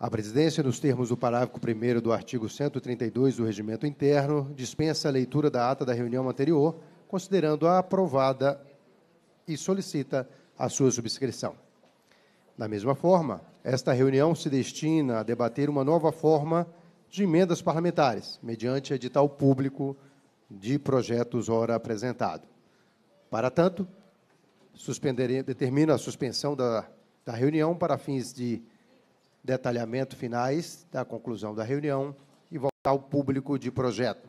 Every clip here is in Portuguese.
A presidência, nos termos do parágrafo 1 do artigo 132 do Regimento Interno, dispensa a leitura da ata da reunião anterior, considerando-a aprovada e solicita a sua subscrição. Da mesma forma, esta reunião se destina a debater uma nova forma de emendas parlamentares, mediante edital público de projetos ora apresentado. Para tanto, determino a suspensão da, da reunião para fins de detalhamento finais da conclusão da reunião e voltar ao público de projeto.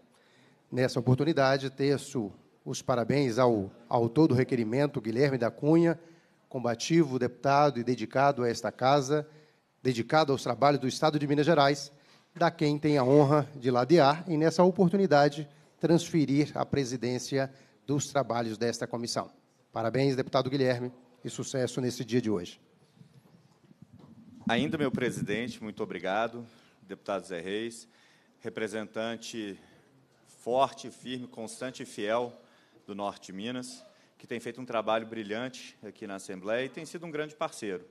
Nessa oportunidade, teço os parabéns ao autor do requerimento, Guilherme da Cunha, combativo, deputado e dedicado a esta casa, dedicado aos trabalhos do Estado de Minas Gerais, da quem tem a honra de ladear e, nessa oportunidade, transferir a presidência dos trabalhos desta comissão. Parabéns, deputado Guilherme, e sucesso nesse dia de hoje. Ainda meu presidente, muito obrigado, deputado Zé Reis, representante forte, firme, constante e fiel do Norte de Minas, que tem feito um trabalho brilhante aqui na Assembleia e tem sido um grande parceiro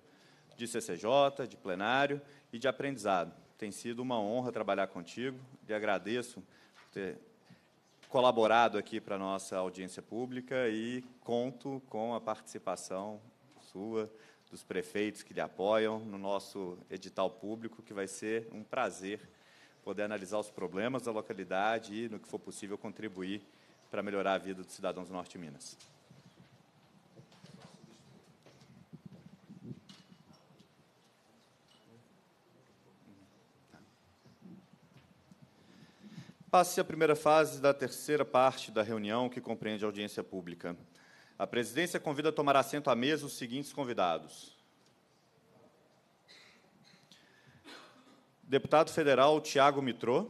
de CCJ, de plenário e de aprendizado. Tem sido uma honra trabalhar contigo e agradeço por ter colaborado aqui para a nossa audiência pública e conto com a participação sua dos prefeitos que lhe apoiam, no nosso edital público, que vai ser um prazer poder analisar os problemas da localidade e, no que for possível, contribuir para melhorar a vida dos cidadãos do Norte de Minas. Passe a primeira fase da terceira parte da reunião, que compreende a audiência pública. A presidência convida a tomar assento à mesa os seguintes convidados. Deputado federal Tiago Mitrô.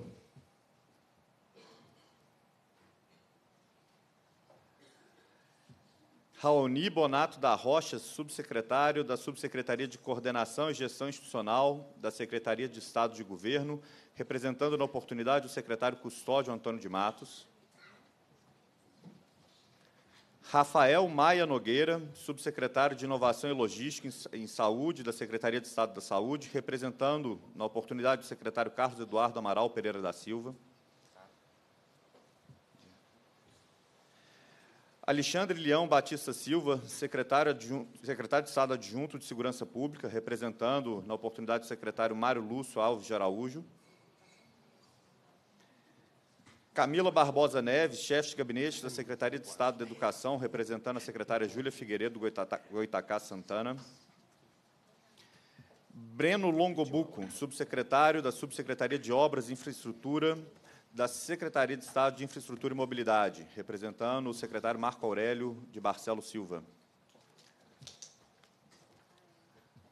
Raoni Bonato da Rocha, subsecretário da Subsecretaria de Coordenação e Gestão Institucional da Secretaria de Estado de Governo, representando na oportunidade o secretário custódio Antônio de Matos. Rafael Maia Nogueira, subsecretário de Inovação e Logística em Saúde da Secretaria de Estado da Saúde, representando, na oportunidade, o secretário Carlos Eduardo Amaral Pereira da Silva. Alexandre Leão Batista Silva, secretário, adjunto, secretário de Estado Adjunto de Segurança Pública, representando, na oportunidade, o secretário Mário Lúcio Alves de Araújo. Camila Barbosa Neves, chefe de gabinete da Secretaria de Estado de Educação, representando a secretária Júlia Figueiredo Goitacá Santana. Breno Longobuco, subsecretário da Subsecretaria de Obras e Infraestrutura da Secretaria de Estado de Infraestrutura e Mobilidade, representando o secretário Marco Aurélio de Barcelo Silva.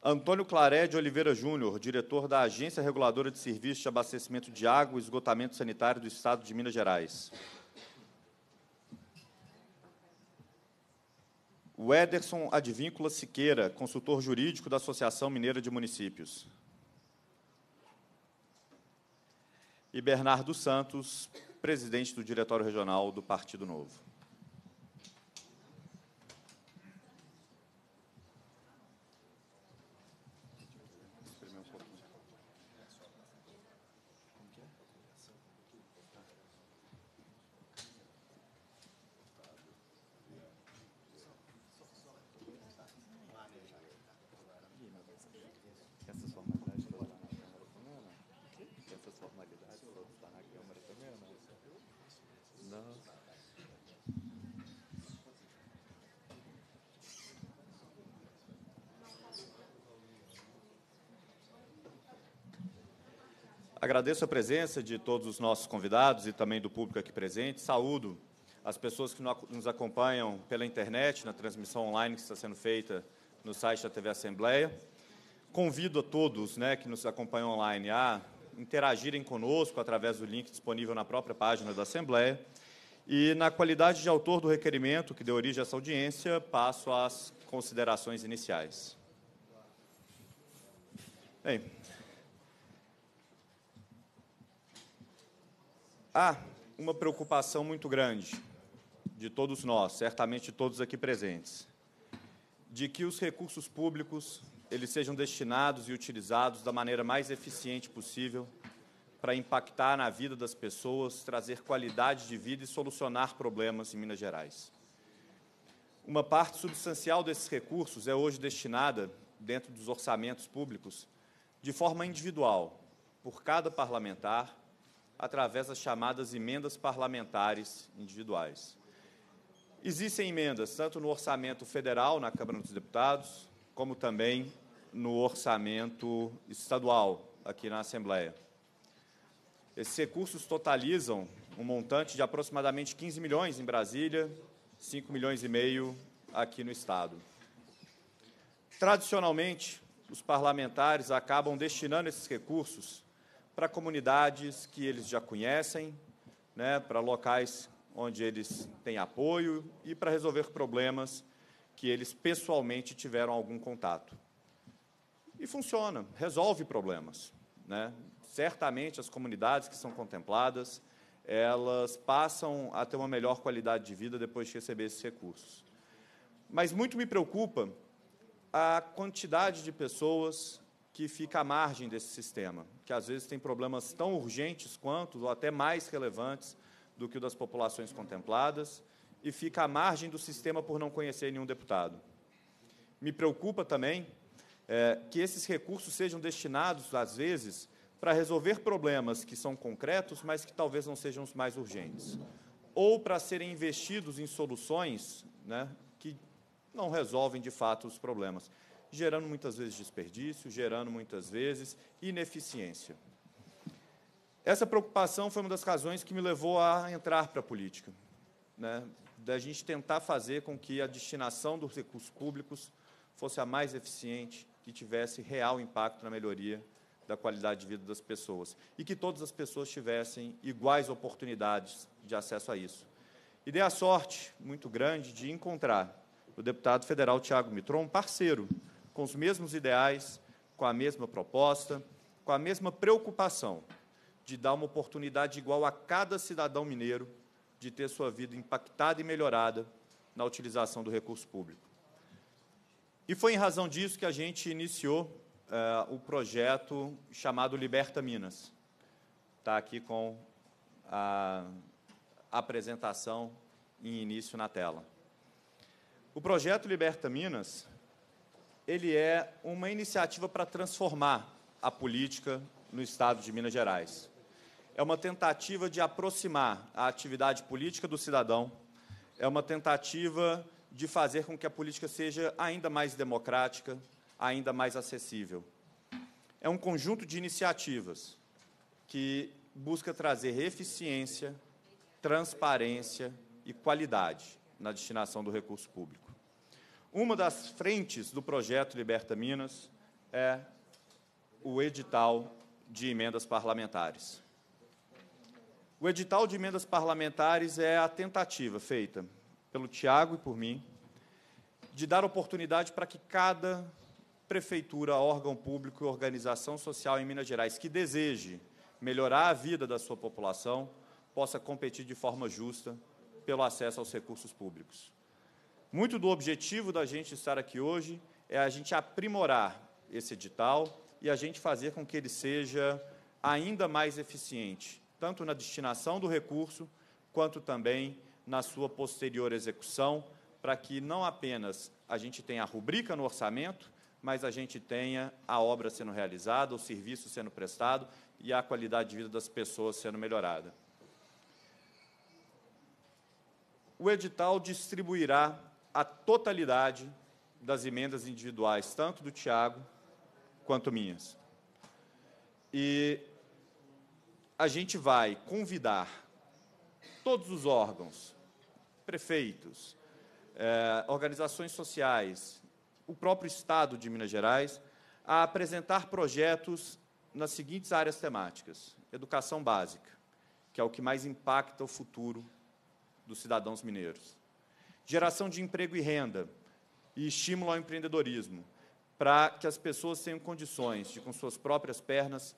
Antônio Claré de Oliveira Júnior, diretor da Agência Reguladora de Serviços de Abastecimento de Água e Esgotamento Sanitário do Estado de Minas Gerais. O Ederson Advíncula Siqueira, consultor jurídico da Associação Mineira de Municípios. E Bernardo Santos, presidente do Diretório Regional do Partido Novo. Agradeço a presença de todos os nossos convidados e também do público aqui presente. Saúdo as pessoas que nos acompanham pela internet, na transmissão online que está sendo feita no site da TV Assembleia. Convido a todos né, que nos acompanham online a interagirem conosco através do link disponível na própria página da Assembleia. E, na qualidade de autor do requerimento que deu origem a essa audiência, passo às considerações iniciais. Bem, Há uma preocupação muito grande de todos nós, certamente todos aqui presentes, de que os recursos públicos eles sejam destinados e utilizados da maneira mais eficiente possível para impactar na vida das pessoas, trazer qualidade de vida e solucionar problemas em Minas Gerais. Uma parte substancial desses recursos é hoje destinada, dentro dos orçamentos públicos, de forma individual, por cada parlamentar, através das chamadas emendas parlamentares individuais. Existem emendas tanto no orçamento federal, na Câmara dos Deputados, como também no orçamento estadual, aqui na Assembleia. Esses recursos totalizam um montante de aproximadamente 15 milhões em Brasília, 5 milhões e meio aqui no Estado. Tradicionalmente, os parlamentares acabam destinando esses recursos para comunidades que eles já conhecem, né, para locais onde eles têm apoio e para resolver problemas que eles pessoalmente tiveram algum contato. E funciona, resolve problemas. Né? Certamente as comunidades que são contempladas, elas passam a ter uma melhor qualidade de vida depois de receber esses recursos. Mas muito me preocupa a quantidade de pessoas que fica à margem desse sistema, que às vezes tem problemas tão urgentes quanto, ou até mais relevantes, do que o das populações contempladas, e fica à margem do sistema por não conhecer nenhum deputado. Me preocupa também é, que esses recursos sejam destinados, às vezes, para resolver problemas que são concretos, mas que talvez não sejam os mais urgentes, ou para serem investidos em soluções né, que não resolvem de fato os problemas gerando muitas vezes desperdício, gerando muitas vezes ineficiência. Essa preocupação foi uma das razões que me levou a entrar para a política, né? da gente tentar fazer com que a destinação dos recursos públicos fosse a mais eficiente e tivesse real impacto na melhoria da qualidade de vida das pessoas e que todas as pessoas tivessem iguais oportunidades de acesso a isso. E dei a sorte muito grande de encontrar o deputado federal Tiago Mitron, um parceiro com os mesmos ideais, com a mesma proposta, com a mesma preocupação de dar uma oportunidade igual a cada cidadão mineiro de ter sua vida impactada e melhorada na utilização do recurso público. E foi em razão disso que a gente iniciou uh, o projeto chamado Liberta Minas. Está aqui com a apresentação em início na tela. O projeto Liberta Minas ele é uma iniciativa para transformar a política no estado de Minas Gerais. É uma tentativa de aproximar a atividade política do cidadão, é uma tentativa de fazer com que a política seja ainda mais democrática, ainda mais acessível. É um conjunto de iniciativas que busca trazer eficiência, transparência e qualidade na destinação do recurso público. Uma das frentes do projeto Liberta Minas é o edital de emendas parlamentares. O edital de emendas parlamentares é a tentativa feita pelo Tiago e por mim de dar oportunidade para que cada prefeitura, órgão público e organização social em Minas Gerais que deseje melhorar a vida da sua população possa competir de forma justa pelo acesso aos recursos públicos. Muito do objetivo da gente estar aqui hoje é a gente aprimorar esse edital e a gente fazer com que ele seja ainda mais eficiente, tanto na destinação do recurso, quanto também na sua posterior execução, para que não apenas a gente tenha a rubrica no orçamento, mas a gente tenha a obra sendo realizada, o serviço sendo prestado e a qualidade de vida das pessoas sendo melhorada. O edital distribuirá a totalidade das emendas individuais, tanto do Tiago quanto minhas. E a gente vai convidar todos os órgãos, prefeitos, eh, organizações sociais, o próprio Estado de Minas Gerais, a apresentar projetos nas seguintes áreas temáticas: educação básica, que é o que mais impacta o futuro dos cidadãos mineiros geração de emprego e renda e estímulo ao empreendedorismo, para que as pessoas tenham condições de, com suas próprias pernas,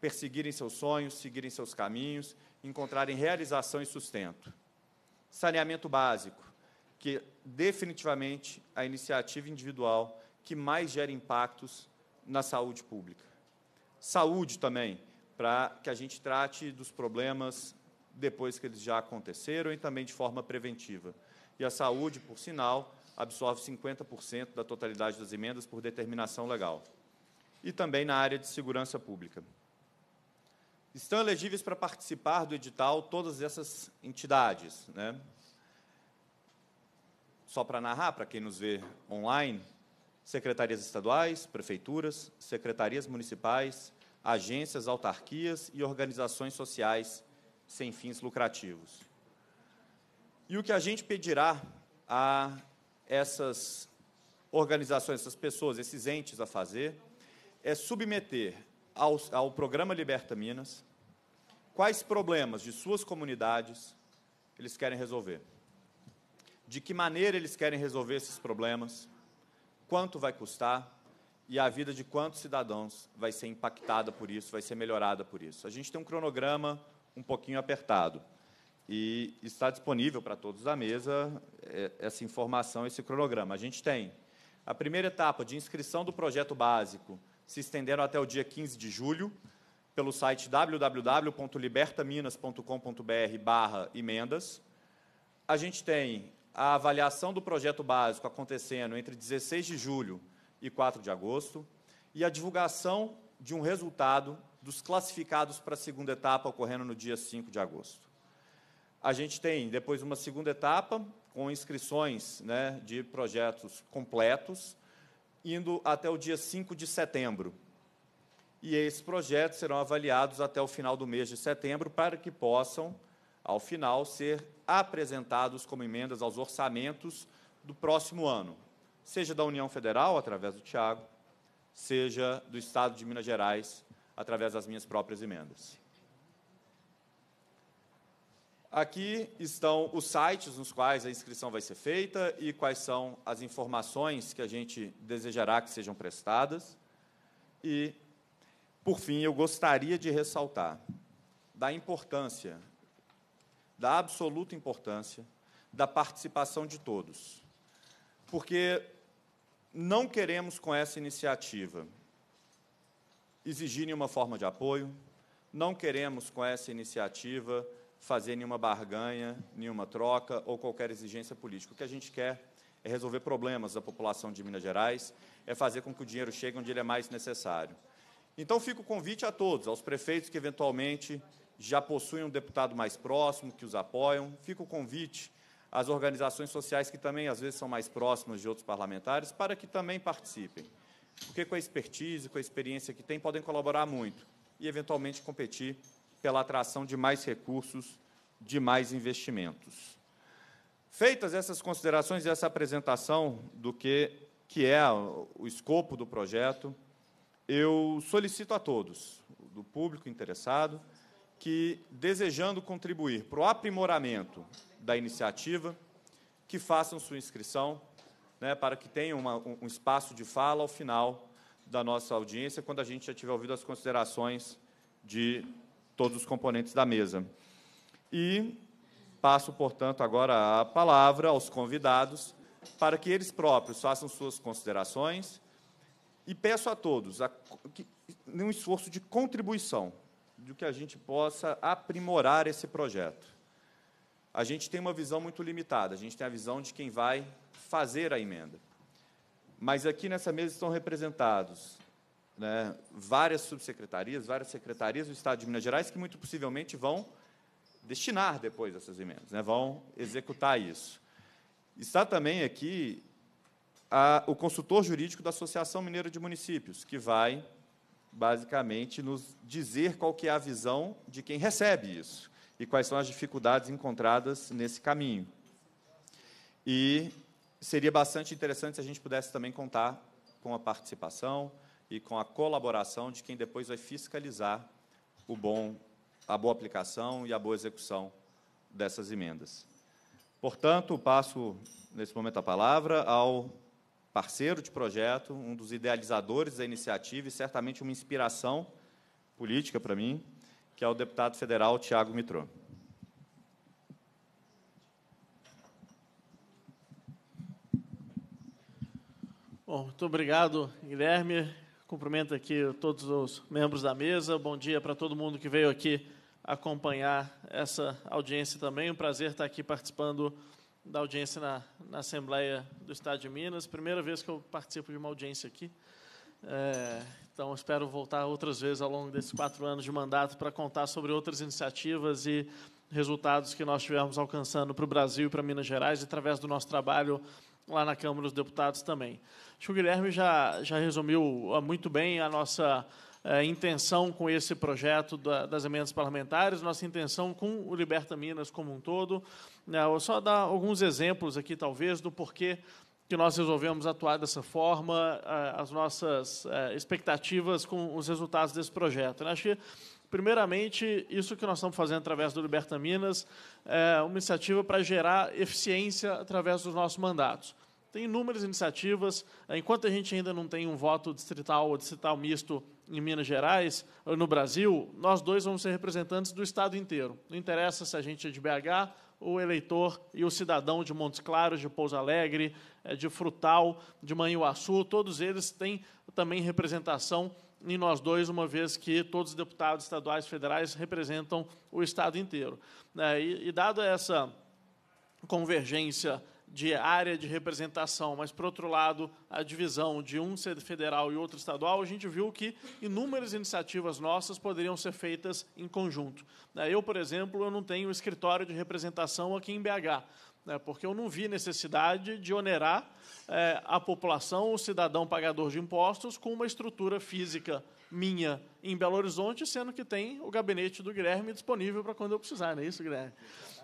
perseguirem seus sonhos, seguirem seus caminhos, encontrarem realização e sustento. Saneamento básico, que definitivamente a iniciativa individual que mais gera impactos na saúde pública. Saúde também, para que a gente trate dos problemas depois que eles já aconteceram e também de forma preventiva e a saúde, por sinal, absorve 50% da totalidade das emendas por determinação legal. E também na área de segurança pública. Estão elegíveis para participar do edital todas essas entidades. Né? Só para narrar, para quem nos vê online, secretarias estaduais, prefeituras, secretarias municipais, agências, autarquias e organizações sociais sem fins lucrativos. E o que a gente pedirá a essas organizações, essas pessoas, esses entes a fazer, é submeter ao, ao programa Liberta Minas quais problemas de suas comunidades eles querem resolver, de que maneira eles querem resolver esses problemas, quanto vai custar e a vida de quantos cidadãos vai ser impactada por isso, vai ser melhorada por isso. A gente tem um cronograma um pouquinho apertado e está disponível para todos da mesa é, essa informação, esse cronograma. A gente tem a primeira etapa de inscrição do projeto básico, se estenderam até o dia 15 de julho, pelo site www.libertaminas.com.br barra emendas. A gente tem a avaliação do projeto básico acontecendo entre 16 de julho e 4 de agosto e a divulgação de um resultado dos classificados para a segunda etapa ocorrendo no dia 5 de agosto. A gente tem depois uma segunda etapa com inscrições né, de projetos completos, indo até o dia 5 de setembro. E esses projetos serão avaliados até o final do mês de setembro para que possam, ao final, ser apresentados como emendas aos orçamentos do próximo ano, seja da União Federal, através do Tiago, seja do Estado de Minas Gerais, através das minhas próprias emendas. Aqui estão os sites nos quais a inscrição vai ser feita e quais são as informações que a gente desejará que sejam prestadas. E, por fim, eu gostaria de ressaltar da importância, da absoluta importância, da participação de todos. Porque não queremos, com essa iniciativa, exigir nenhuma forma de apoio, não queremos, com essa iniciativa, fazer nenhuma barganha, nenhuma troca ou qualquer exigência política. O que a gente quer é resolver problemas da população de Minas Gerais, é fazer com que o dinheiro chegue onde ele é mais necessário. Então, fica o convite a todos, aos prefeitos que eventualmente já possuem um deputado mais próximo, que os apoiam, fica o convite às organizações sociais que também às vezes são mais próximas de outros parlamentares, para que também participem. Porque com a expertise, com a experiência que têm, podem colaborar muito e eventualmente competir pela atração de mais recursos, de mais investimentos. Feitas essas considerações e essa apresentação do que, que é o escopo do projeto, eu solicito a todos, do público interessado, que, desejando contribuir para o aprimoramento da iniciativa, que façam sua inscrição, né, para que tenham uma, um espaço de fala ao final da nossa audiência, quando a gente já tiver ouvido as considerações de todos os componentes da mesa. E passo, portanto, agora a palavra aos convidados para que eles próprios façam suas considerações e peço a todos a, que, um esforço de contribuição do que a gente possa aprimorar esse projeto. A gente tem uma visão muito limitada, a gente tem a visão de quem vai fazer a emenda. Mas aqui nessa mesa estão representados né, várias subsecretarias, várias secretarias do Estado de Minas Gerais que muito possivelmente vão destinar depois essas emendas, né, vão executar isso. Está também aqui a, o consultor jurídico da Associação Mineira de Municípios, que vai basicamente nos dizer qual que é a visão de quem recebe isso e quais são as dificuldades encontradas nesse caminho. E seria bastante interessante se a gente pudesse também contar com a participação e com a colaboração de quem depois vai fiscalizar o bom, a boa aplicação e a boa execução dessas emendas. Portanto, passo nesse momento a palavra ao parceiro de projeto, um dos idealizadores da iniciativa e certamente uma inspiração política para mim, que é o deputado federal Tiago Mitrô. Bom, muito obrigado, Guilherme. Cumprimento aqui todos os membros da mesa. Bom dia para todo mundo que veio aqui acompanhar essa audiência também. Um prazer estar aqui participando da audiência na, na Assembleia do Estado de Minas. Primeira vez que eu participo de uma audiência aqui. É, então, espero voltar outras vezes ao longo desses quatro anos de mandato para contar sobre outras iniciativas e resultados que nós tivemos alcançando para o Brasil e para Minas Gerais através do nosso trabalho lá na Câmara dos Deputados também. Acho que o Guilherme já, já resumiu ah, muito bem a nossa eh, intenção com esse projeto da, das emendas parlamentares, nossa intenção com o Liberta Minas como um todo. Eh, vou só dar alguns exemplos aqui, talvez, do porquê que nós resolvemos atuar dessa forma, eh, as nossas expectativas com os resultados desse projeto. Né? Acho que Primeiramente, isso que nós estamos fazendo através do Minas é uma iniciativa para gerar eficiência através dos nossos mandatos. Tem inúmeras iniciativas. É, enquanto a gente ainda não tem um voto distrital ou distrital misto em Minas Gerais, no Brasil, nós dois vamos ser representantes do Estado inteiro. Não interessa se a gente é de BH, o eleitor e o cidadão de Montes Claros, de Pouso Alegre, é, de Frutal, de Manhuaçu, todos eles têm também representação em nós dois, uma vez que todos os deputados estaduais federais representam o Estado inteiro. Né? E, e dado essa convergência de área de representação, mas, por outro lado, a divisão de um ser federal e outro estadual, a gente viu que inúmeras iniciativas nossas poderiam ser feitas em conjunto. Né? Eu, por exemplo, eu não tenho escritório de representação aqui em BH, né, porque eu não vi necessidade de onerar é, a população, o cidadão pagador de impostos, com uma estrutura física minha em Belo Horizonte, sendo que tem o gabinete do Guilherme disponível para quando eu precisar, não é isso, Guilherme?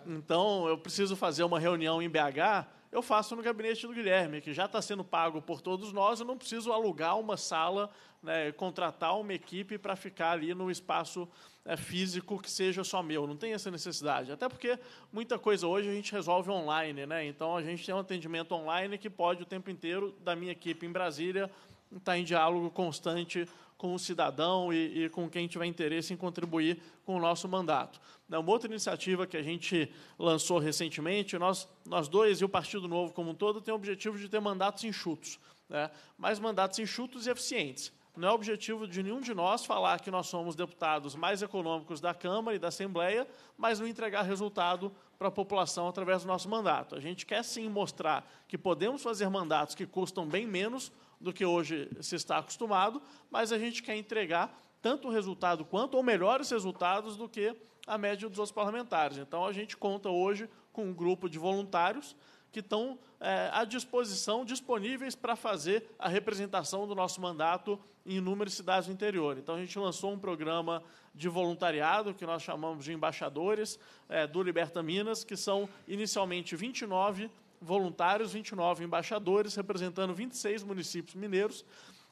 Então, eu preciso fazer uma reunião em BH eu faço no gabinete do Guilherme, que já está sendo pago por todos nós, eu não preciso alugar uma sala, né, contratar uma equipe para ficar ali no espaço é, físico que seja só meu. Não tem essa necessidade. Até porque muita coisa hoje a gente resolve online, né? Então a gente tem um atendimento online que pode o tempo inteiro da minha equipe em Brasília estar tá em diálogo constante com o cidadão e, e, com quem tiver interesse em contribuir com o nosso mandato. É uma outra iniciativa que a gente lançou recentemente, nós, nós dois e o Partido Novo como um todo, tem o objetivo de ter mandatos enxutos, né? mas mandatos enxutos e eficientes. Não é objetivo de nenhum de nós falar que nós somos deputados mais econômicos da Câmara e da Assembleia, mas não entregar resultado para a população através do nosso mandato. A gente quer sim mostrar que podemos fazer mandatos que custam bem menos do que hoje se está acostumado, mas a gente quer entregar tanto o resultado quanto, ou melhores resultados do que a média dos outros parlamentares. Então, a gente conta hoje com um grupo de voluntários que estão é, à disposição, disponíveis para fazer a representação do nosso mandato em inúmeras cidades do interior. Então, a gente lançou um programa de voluntariado, que nós chamamos de embaixadores é, do Liberta Minas, que são inicialmente 29 voluntários voluntários, 29 embaixadores, representando 26 municípios mineiros,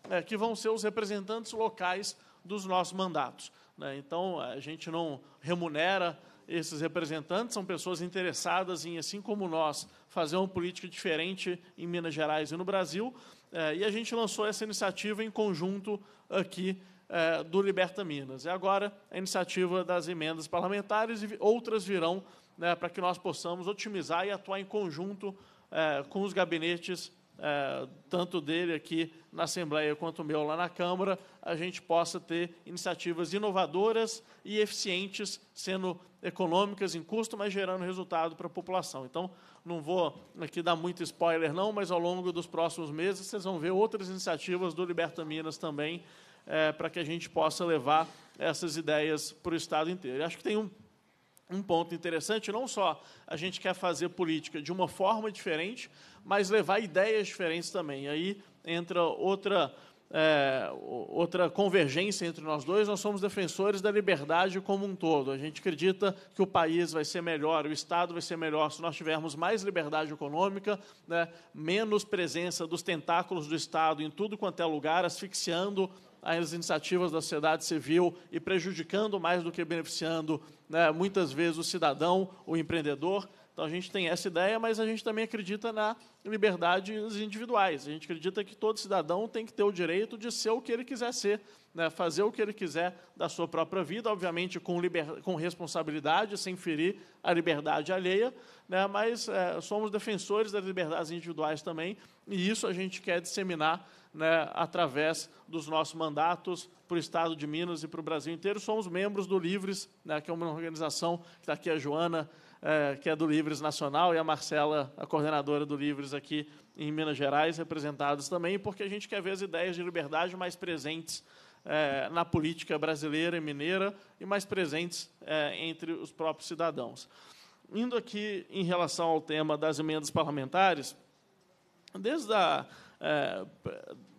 é, que vão ser os representantes locais dos nossos mandatos. Né? Então, a gente não remunera esses representantes, são pessoas interessadas em, assim como nós, fazer uma política diferente em Minas Gerais e no Brasil. É, e a gente lançou essa iniciativa em conjunto aqui é, do Liberta Minas. E agora a iniciativa das emendas parlamentares e outras virão né, para que nós possamos otimizar e atuar em conjunto é, com os gabinetes, é, tanto dele aqui na Assembleia quanto o meu lá na Câmara, a gente possa ter iniciativas inovadoras e eficientes, sendo econômicas em custo, mas gerando resultado para a população. Então, não vou aqui dar muito spoiler, não, mas ao longo dos próximos meses vocês vão ver outras iniciativas do Liberta Minas também, é, para que a gente possa levar essas ideias para o Estado inteiro. Eu acho que tem um um ponto interessante, não só a gente quer fazer política de uma forma diferente, mas levar ideias diferentes também. Aí entra outra, é, outra convergência entre nós dois, nós somos defensores da liberdade como um todo. A gente acredita que o país vai ser melhor, o Estado vai ser melhor se nós tivermos mais liberdade econômica, né, menos presença dos tentáculos do Estado em tudo quanto é lugar, asfixiando as iniciativas da sociedade civil e prejudicando mais do que beneficiando, né, muitas vezes, o cidadão, o empreendedor. Então, a gente tem essa ideia, mas a gente também acredita na liberdades individuais. A gente acredita que todo cidadão tem que ter o direito de ser o que ele quiser ser, né, fazer o que ele quiser da sua própria vida, obviamente com, liber... com responsabilidade, sem ferir a liberdade alheia, né, mas é, somos defensores das liberdades individuais também, e isso a gente quer disseminar né, através dos nossos mandatos para o Estado de Minas e para o Brasil inteiro. Somos membros do Livres, né, que é uma organização, está aqui a Joana, é, que é do Livres Nacional, e a Marcela, a coordenadora do Livres aqui em Minas Gerais, representados também, porque a gente quer ver as ideias de liberdade mais presentes é, na política brasileira e mineira e mais presentes é, entre os próprios cidadãos. Indo aqui em relação ao tema das emendas parlamentares, desde a é,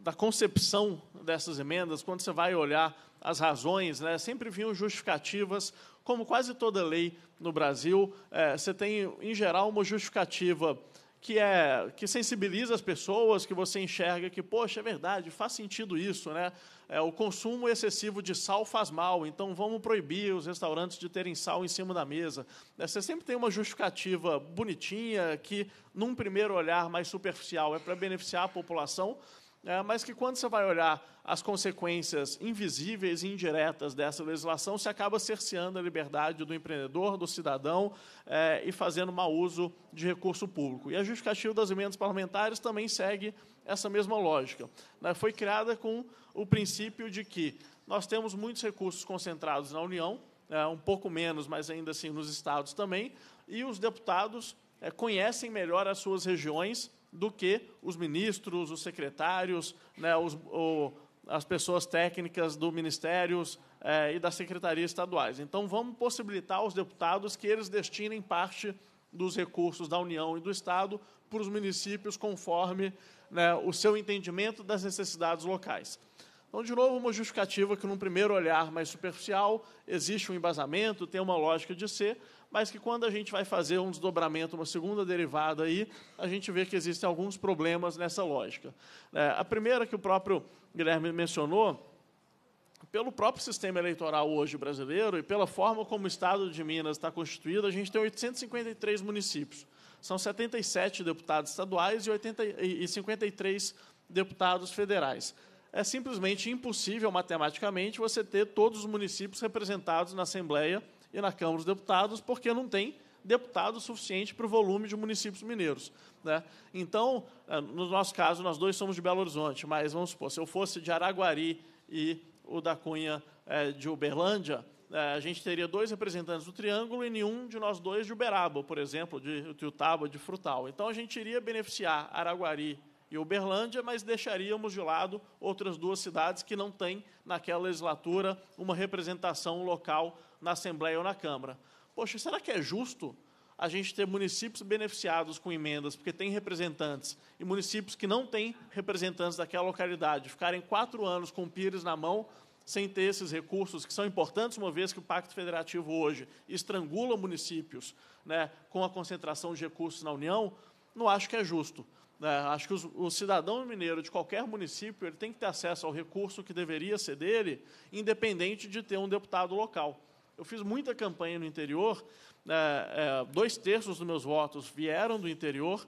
da concepção dessas emendas, quando você vai olhar as razões, né, sempre vinham justificativas, como quase toda lei no Brasil, é, você tem, em geral, uma justificativa que é que sensibiliza as pessoas, que você enxerga que, poxa, é verdade, faz sentido isso, né? é, o consumo excessivo de sal faz mal, então vamos proibir os restaurantes de terem sal em cima da mesa. É, você sempre tem uma justificativa bonitinha que, num primeiro olhar mais superficial, é para beneficiar a população, é, mas que quando você vai olhar as consequências invisíveis e indiretas dessa legislação, se acaba cerceando a liberdade do empreendedor, do cidadão é, e fazendo mau uso de recurso público. E a justificativa das emendas parlamentares também segue essa mesma lógica. Né? Foi criada com o princípio de que nós temos muitos recursos concentrados na União, né? um pouco menos, mas ainda assim nos estados também, e os deputados é, conhecem melhor as suas regiões do que os ministros, os secretários, né, os, o, as pessoas técnicas do ministérios é, e das secretarias estaduais. Então, vamos possibilitar aos deputados que eles destinem parte dos recursos da União e do Estado para os municípios, conforme né, o seu entendimento das necessidades locais. Então, de novo, uma justificativa que, num primeiro olhar mais superficial, existe um embasamento, tem uma lógica de ser, mas que quando a gente vai fazer um desdobramento, uma segunda derivada aí, a gente vê que existem alguns problemas nessa lógica. É, a primeira que o próprio Guilherme mencionou, pelo próprio sistema eleitoral hoje brasileiro e pela forma como o Estado de Minas está constituído, a gente tem 853 municípios. São 77 deputados estaduais e, 80, e 53 deputados federais. É simplesmente impossível, matematicamente, você ter todos os municípios representados na Assembleia e na Câmara dos Deputados, porque não tem deputado suficiente para o volume de municípios mineiros. Né? Então, eh, no nosso caso, nós dois somos de Belo Horizonte, mas vamos supor, se eu fosse de Araguari e o da Cunha é, de Uberlândia, é, a gente teria dois representantes do Triângulo e nenhum de nós dois de Uberaba, por exemplo, de Tuiutaba, de Frutal. Então, a gente iria beneficiar Araguari e Uberlândia, mas deixaríamos de lado outras duas cidades que não têm, naquela legislatura, uma representação local na Assembleia ou na Câmara. Poxa, será que é justo a gente ter municípios beneficiados com emendas, porque tem representantes, e municípios que não têm representantes daquela localidade, ficarem quatro anos com o Pires na mão, sem ter esses recursos que são importantes, uma vez que o Pacto Federativo hoje estrangula municípios né, com a concentração de recursos na União, não acho que é justo. Né? Acho que os, o cidadão mineiro de qualquer município ele tem que ter acesso ao recurso que deveria ser dele, independente de ter um deputado local. Eu fiz muita campanha no interior, é, é, dois terços dos meus votos vieram do interior,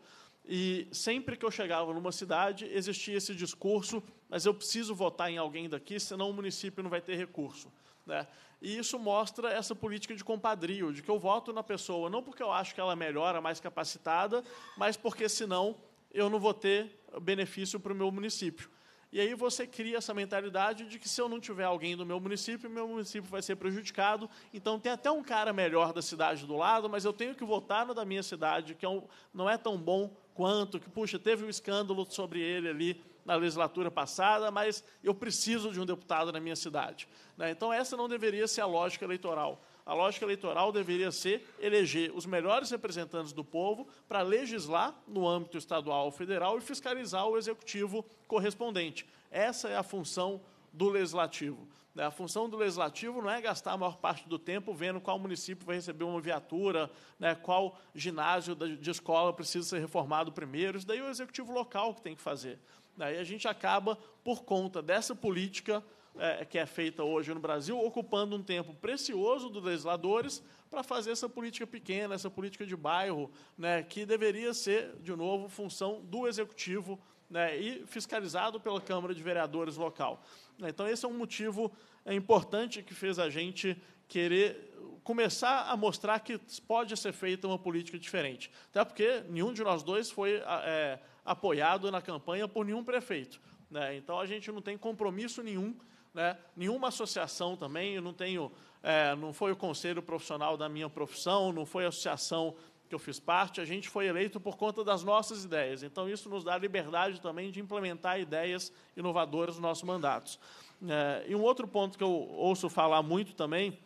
e sempre que eu chegava numa cidade, existia esse discurso: mas eu preciso votar em alguém daqui, senão o município não vai ter recurso. Né? E isso mostra essa política de compadrio, de que eu voto na pessoa, não porque eu acho que ela é melhor, é mais capacitada, mas porque senão eu não vou ter benefício para o meu município. E aí você cria essa mentalidade de que se eu não tiver alguém do meu município, meu município vai ser prejudicado. Então tem até um cara melhor da cidade do lado, mas eu tenho que votar no da minha cidade, que é um, não é tão bom quanto, que, puxa, teve um escândalo sobre ele ali na legislatura passada, mas eu preciso de um deputado na minha cidade. Né? Então essa não deveria ser a lógica eleitoral. A lógica eleitoral deveria ser eleger os melhores representantes do povo para legislar no âmbito estadual ou federal e fiscalizar o executivo correspondente. Essa é a função do legislativo. Né? A função do legislativo não é gastar a maior parte do tempo vendo qual município vai receber uma viatura, né? qual ginásio de escola precisa ser reformado primeiro. Isso daí é o executivo local que tem que fazer. Daí né? a gente acaba, por conta dessa política é, que é feita hoje no Brasil, ocupando um tempo precioso dos legisladores para fazer essa política pequena, essa política de bairro, né, que deveria ser, de novo, função do executivo né, e fiscalizado pela Câmara de Vereadores local. Então, esse é um motivo é, importante que fez a gente querer começar a mostrar que pode ser feita uma política diferente. Até porque nenhum de nós dois foi é, apoiado na campanha por nenhum prefeito. Né? Então, a gente não tem compromisso nenhum né? nenhuma associação também, eu não tenho, é, não foi o conselho profissional da minha profissão, não foi a associação que eu fiz parte, a gente foi eleito por conta das nossas ideias. Então, isso nos dá liberdade também de implementar ideias inovadoras nos nossos mandatos. É, e um outro ponto que eu ouço falar muito também,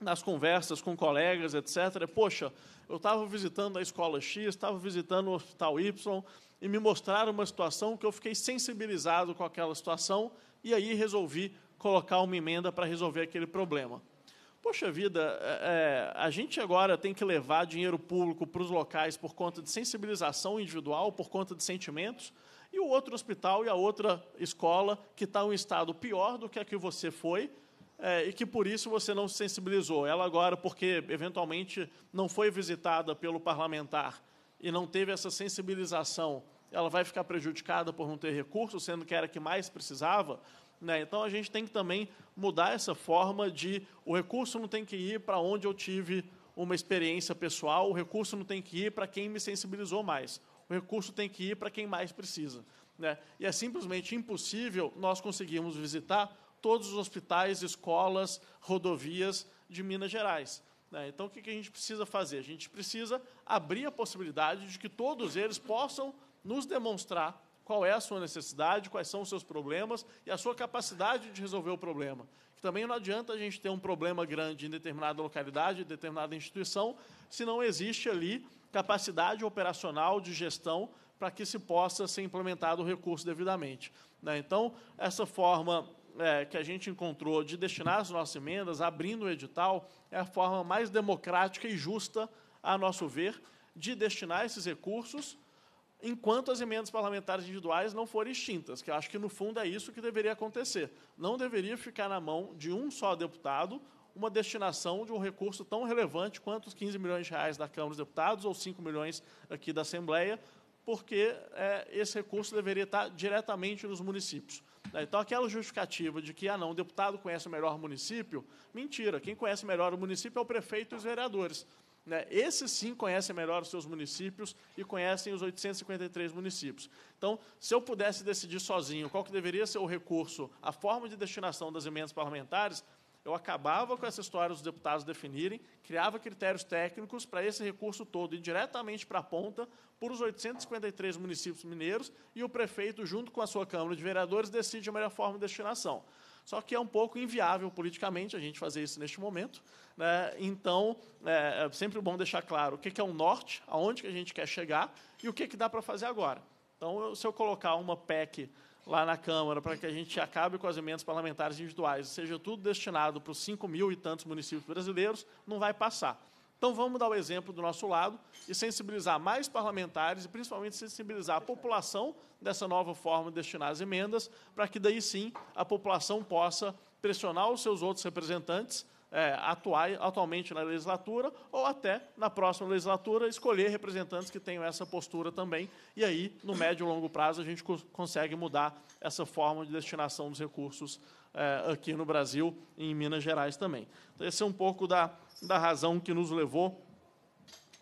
nas conversas com colegas, etc., é, poxa, eu estava visitando a escola X, estava visitando o hospital Y, e me mostraram uma situação que eu fiquei sensibilizado com aquela situação, e aí resolvi colocar uma emenda para resolver aquele problema. Poxa vida, é, é, a gente agora tem que levar dinheiro público para os locais por conta de sensibilização individual, por conta de sentimentos, e o outro hospital e a outra escola que está em um estado pior do que a que você foi é, e que por isso você não se sensibilizou. Ela agora, porque eventualmente não foi visitada pelo parlamentar e não teve essa sensibilização ela vai ficar prejudicada por não ter recurso, sendo que era a que mais precisava. Né? Então a gente tem que também mudar essa forma de o recurso não tem que ir para onde eu tive uma experiência pessoal, o recurso não tem que ir para quem me sensibilizou mais, o recurso tem que ir para quem mais precisa. Né? E é simplesmente impossível nós conseguirmos visitar todos os hospitais, escolas, rodovias de Minas Gerais. Né? Então, o que a gente precisa fazer? A gente precisa abrir a possibilidade de que todos eles possam nos demonstrar qual é a sua necessidade, quais são os seus problemas e a sua capacidade de resolver o problema. Que também não adianta a gente ter um problema grande em determinada localidade, em determinada instituição, se não existe ali capacidade operacional de gestão para que se possa ser implementado o recurso devidamente. Né? Então, essa forma é, que a gente encontrou de destinar as nossas emendas, abrindo o edital, é a forma mais democrática e justa, a nosso ver, de destinar esses recursos enquanto as emendas parlamentares individuais não forem extintas, que eu acho que, no fundo, é isso que deveria acontecer. Não deveria ficar na mão de um só deputado uma destinação de um recurso tão relevante quanto os 15 milhões de reais da Câmara dos Deputados ou 5 milhões aqui da Assembleia, porque é, esse recurso deveria estar diretamente nos municípios. Né? Então, aquela justificativa de que, ah, não, o deputado conhece melhor o município, mentira. Quem conhece melhor o município é o prefeito e os vereadores. Né? Esses sim conhecem melhor os seus municípios e conhecem os 853 municípios. Então, se eu pudesse decidir sozinho qual que deveria ser o recurso, a forma de destinação das emendas parlamentares, eu acabava com essa história dos deputados definirem, criava critérios técnicos para esse recurso todo ir diretamente para a ponta, por os 853 municípios mineiros, e o prefeito, junto com a sua Câmara de Vereadores, decide a melhor forma de destinação. Só que é um pouco inviável politicamente a gente fazer isso neste momento. Né? Então, é, é sempre bom deixar claro o que é o norte, aonde que a gente quer chegar e o que, que dá para fazer agora. Então, se eu colocar uma PEC lá na Câmara para que a gente acabe com as emendas parlamentares individuais, seja tudo destinado para os 5 mil e tantos municípios brasileiros, não vai passar. Então vamos dar o exemplo do nosso lado e sensibilizar mais parlamentares e principalmente sensibilizar a população dessa nova forma de destinar as emendas, para que daí sim a população possa pressionar os seus outros representantes é, atuar atualmente na legislatura ou até na próxima legislatura escolher representantes que tenham essa postura também. E aí, no médio e longo prazo, a gente co consegue mudar essa forma de destinação dos recursos é, aqui no Brasil e em Minas Gerais também. Então, esse é um pouco da da razão que nos levou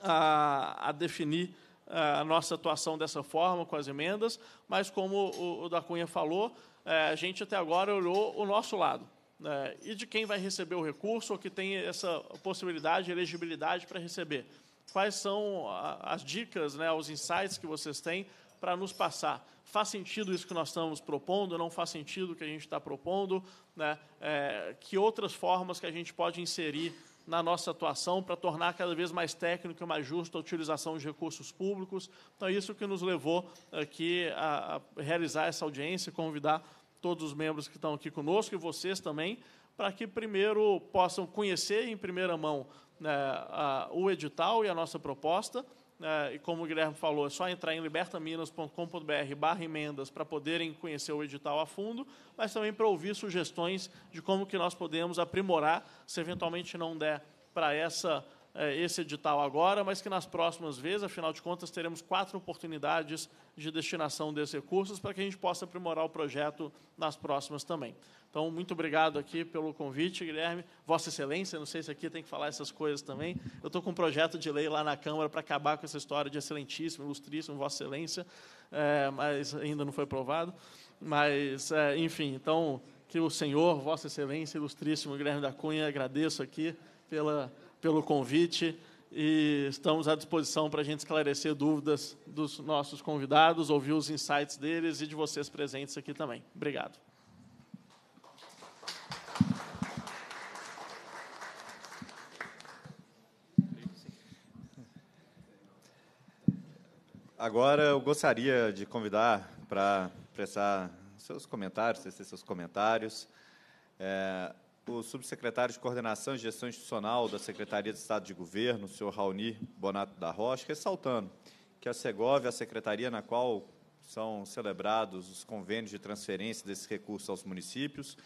a, a definir eh, a nossa atuação dessa forma, com as emendas, mas como o, o da Cunha falou, eh, a gente até agora olhou o nosso lado. Né? e de quem vai receber o recurso ou que tem essa possibilidade, elegibilidade para receber. Quais são as dicas, né, os insights que vocês têm para nos passar? Faz sentido isso que nós estamos propondo? Não faz sentido o que a gente está propondo? Né? É, que outras formas que a gente pode inserir na nossa atuação para tornar cada vez mais técnica e mais justa a utilização de recursos públicos. Então, é isso que nos levou aqui a, a realizar essa audiência, convidar todos os membros que estão aqui conosco e vocês também, para que primeiro possam conhecer em primeira mão né, a, o edital e a nossa proposta é, e como o Guilherme falou, é só entrar em libertaminas.com.br barra emendas para poderem conhecer o edital a fundo, mas também para ouvir sugestões de como que nós podemos aprimorar, se eventualmente não der para essa é, esse edital agora, mas que nas próximas vezes, afinal de contas, teremos quatro oportunidades de destinação desses recursos para que a gente possa aprimorar o projeto nas próximas também. Então, muito obrigado aqui pelo convite, Guilherme. Vossa Excelência, não sei se aqui tem que falar essas coisas também. Eu estou com um projeto de lei lá na Câmara para acabar com essa história de excelentíssimo, ilustríssimo, Vossa Excelência, é, mas ainda não foi aprovado. Mas, é, enfim, então, que o senhor, Vossa Excelência, ilustríssimo Guilherme da Cunha, agradeço aqui pela pelo convite e estamos à disposição para a gente esclarecer dúvidas dos nossos convidados, ouvir os insights deles e de vocês presentes aqui também. Obrigado. Agora eu gostaria de convidar para prestar seus comentários, tecer seus comentários. É, o subsecretário de Coordenação e Gestão Institucional da Secretaria de Estado de Governo, o senhor Raoni Bonato da Rocha, ressaltando que a Segov é a secretaria na qual são celebrados os convênios de transferência desses recursos aos municípios.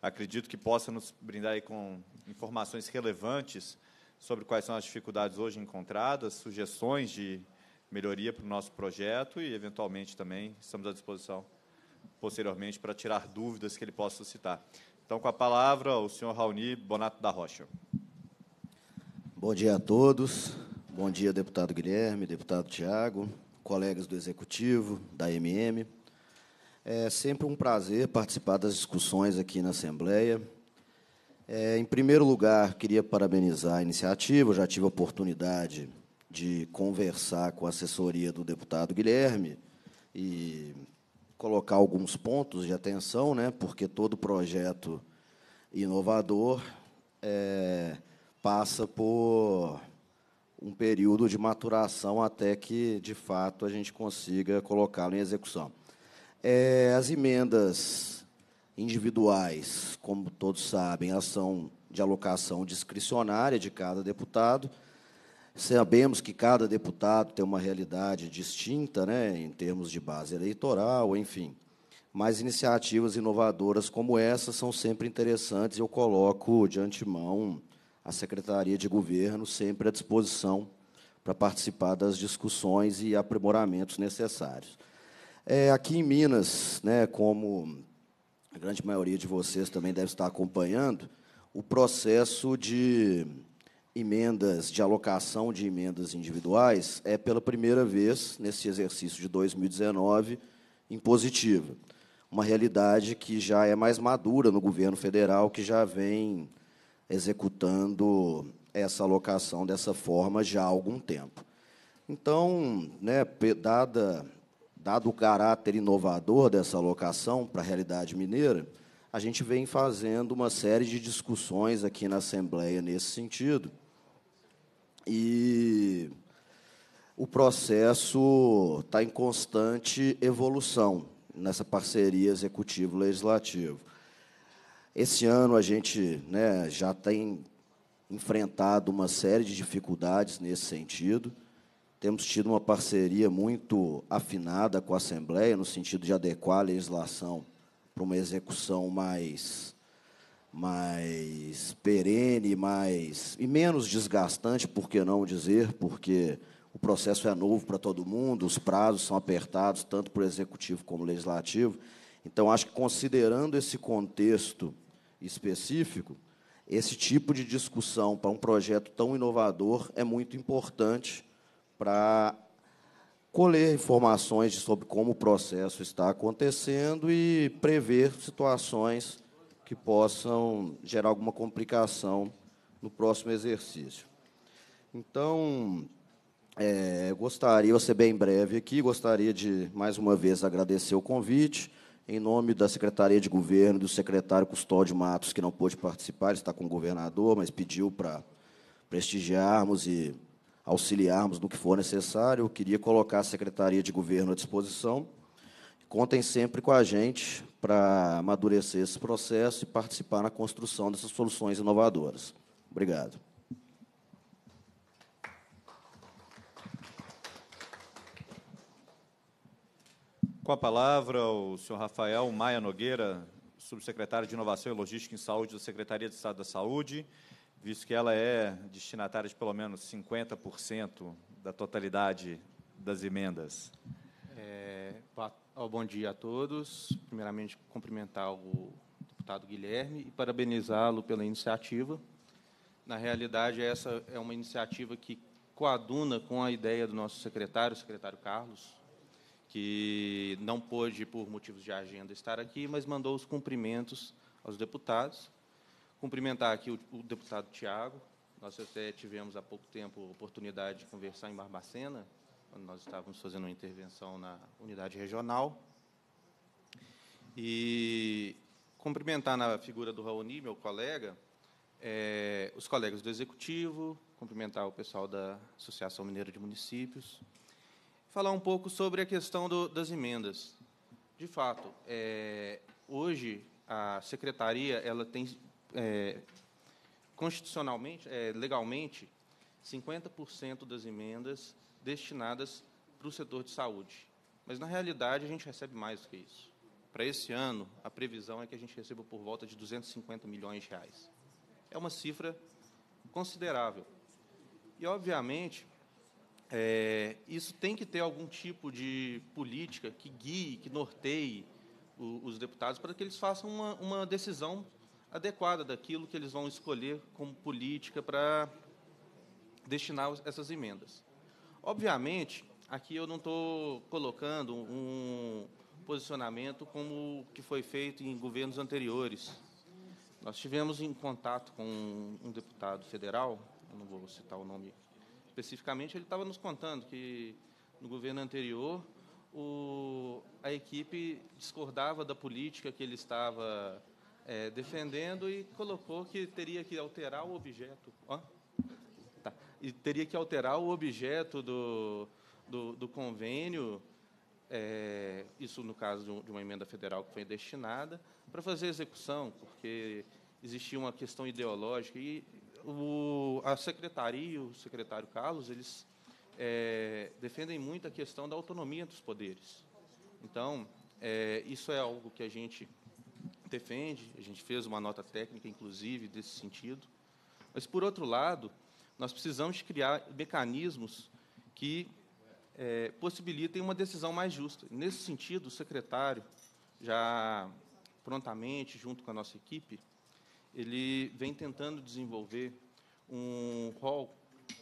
Acredito que possa nos brindar com informações relevantes sobre quais são as dificuldades hoje encontradas, sugestões de melhoria para o nosso projeto e, eventualmente, também estamos à disposição posteriormente para tirar dúvidas que ele possa suscitar. Então, com a palavra, o senhor Raoni Bonato da Rocha. Bom dia a todos. Bom dia, deputado Guilherme, deputado Tiago, colegas do Executivo, da MM. É sempre um prazer participar das discussões aqui na Assembleia. É, em primeiro lugar, queria parabenizar a iniciativa. já tive a oportunidade de conversar com a assessoria do deputado Guilherme e colocar alguns pontos de atenção, né? porque todo projeto inovador é, passa por um período de maturação até que, de fato, a gente consiga colocá-lo em execução. É, as emendas individuais, como todos sabem, elas são de alocação discricionária de cada deputado. Sabemos que cada deputado tem uma realidade distinta, né, em termos de base eleitoral, enfim. Mas iniciativas inovadoras como essa são sempre interessantes. Eu coloco de antemão a Secretaria de Governo sempre à disposição para participar das discussões e aprimoramentos necessários. É, aqui em Minas, né, como a grande maioria de vocês também deve estar acompanhando, o processo de emendas de alocação de emendas individuais é pela primeira vez nesse exercício de 2019 impositiva. Uma realidade que já é mais madura no governo federal, que já vem executando essa alocação dessa forma já há algum tempo. Então, né, dada, dado o caráter inovador dessa alocação para a realidade mineira, a gente vem fazendo uma série de discussões aqui na Assembleia nesse sentido e o processo está em constante evolução nessa parceria executivo-legislativo. Esse ano a gente né, já tem enfrentado uma série de dificuldades nesse sentido. Temos tido uma parceria muito afinada com a Assembleia, no sentido de adequar a legislação para uma execução mais mais perene, mais e menos desgastante, por que não dizer, porque o processo é novo para todo mundo, os prazos são apertados tanto para o executivo como o legislativo. Então, acho que considerando esse contexto específico, esse tipo de discussão para um projeto tão inovador é muito importante para colher informações sobre como o processo está acontecendo e prever situações que possam gerar alguma complicação no próximo exercício. Então, é, gostaria, vou ser bem breve aqui, gostaria de, mais uma vez, agradecer o convite, em nome da Secretaria de Governo, do secretário Custódio Matos, que não pôde participar, está com o governador, mas pediu para prestigiarmos e auxiliarmos no que for necessário. Eu queria colocar a Secretaria de Governo à disposição Contem sempre com a gente para amadurecer esse processo e participar na construção dessas soluções inovadoras. Obrigado. Com a palavra, o senhor Rafael Maia Nogueira, subsecretário de Inovação e Logística em Saúde da Secretaria de Estado da Saúde, visto que ela é destinatária de pelo menos 50% da totalidade das emendas. É, boa bom dia a todos. Primeiramente, cumprimentar o deputado Guilherme e parabenizá-lo pela iniciativa. Na realidade, essa é uma iniciativa que coaduna com a ideia do nosso secretário, o secretário Carlos, que não pôde, por motivos de agenda, estar aqui, mas mandou os cumprimentos aos deputados. Cumprimentar aqui o, o deputado Tiago. Nós até tivemos há pouco tempo a oportunidade de conversar em Barbacena, quando nós estávamos fazendo uma intervenção na unidade regional. E cumprimentar na figura do Raoni, meu colega, é, os colegas do Executivo, cumprimentar o pessoal da Associação Mineira de Municípios, falar um pouco sobre a questão do, das emendas. De fato, é, hoje a secretaria ela tem é, constitucionalmente, é, legalmente, 50% das emendas destinadas para o setor de saúde. Mas, na realidade, a gente recebe mais do que isso. Para esse ano, a previsão é que a gente receba por volta de 250 milhões de reais. É uma cifra considerável. E, obviamente, é, isso tem que ter algum tipo de política que guie, que norteie o, os deputados para que eles façam uma, uma decisão adequada daquilo que eles vão escolher como política para destinar essas emendas. Obviamente, aqui eu não estou colocando um posicionamento como que foi feito em governos anteriores. Nós tivemos em contato com um deputado federal, eu não vou citar o nome especificamente, ele estava nos contando que no governo anterior o, a equipe discordava da política que ele estava é, defendendo e colocou que teria que alterar o objeto. Ó e teria que alterar o objeto do, do, do convênio, é, isso no caso de uma emenda federal que foi destinada, para fazer execução, porque existia uma questão ideológica. E o, a secretaria e o secretário Carlos, eles é, defendem muito a questão da autonomia dos poderes. Então, é, isso é algo que a gente defende, a gente fez uma nota técnica, inclusive, desse sentido. Mas, por outro lado, nós precisamos criar mecanismos que é, possibilitem uma decisão mais justa. Nesse sentido, o secretário, já prontamente, junto com a nossa equipe, ele vem tentando desenvolver um rol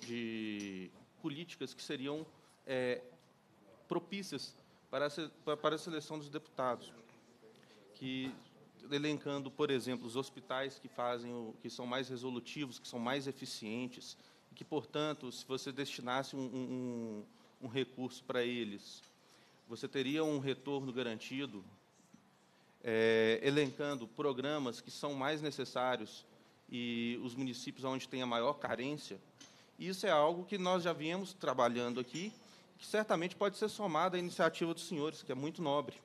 de políticas que seriam é, propícias para a, para a seleção dos deputados, que elencando, por exemplo, os hospitais que fazem o, que são mais resolutivos, que são mais eficientes, e que, portanto, se você destinasse um, um, um recurso para eles, você teria um retorno garantido, é, elencando programas que são mais necessários e os municípios onde tem a maior carência. Isso é algo que nós já viemos trabalhando aqui, que certamente pode ser somado à iniciativa dos senhores, que é muito nobre.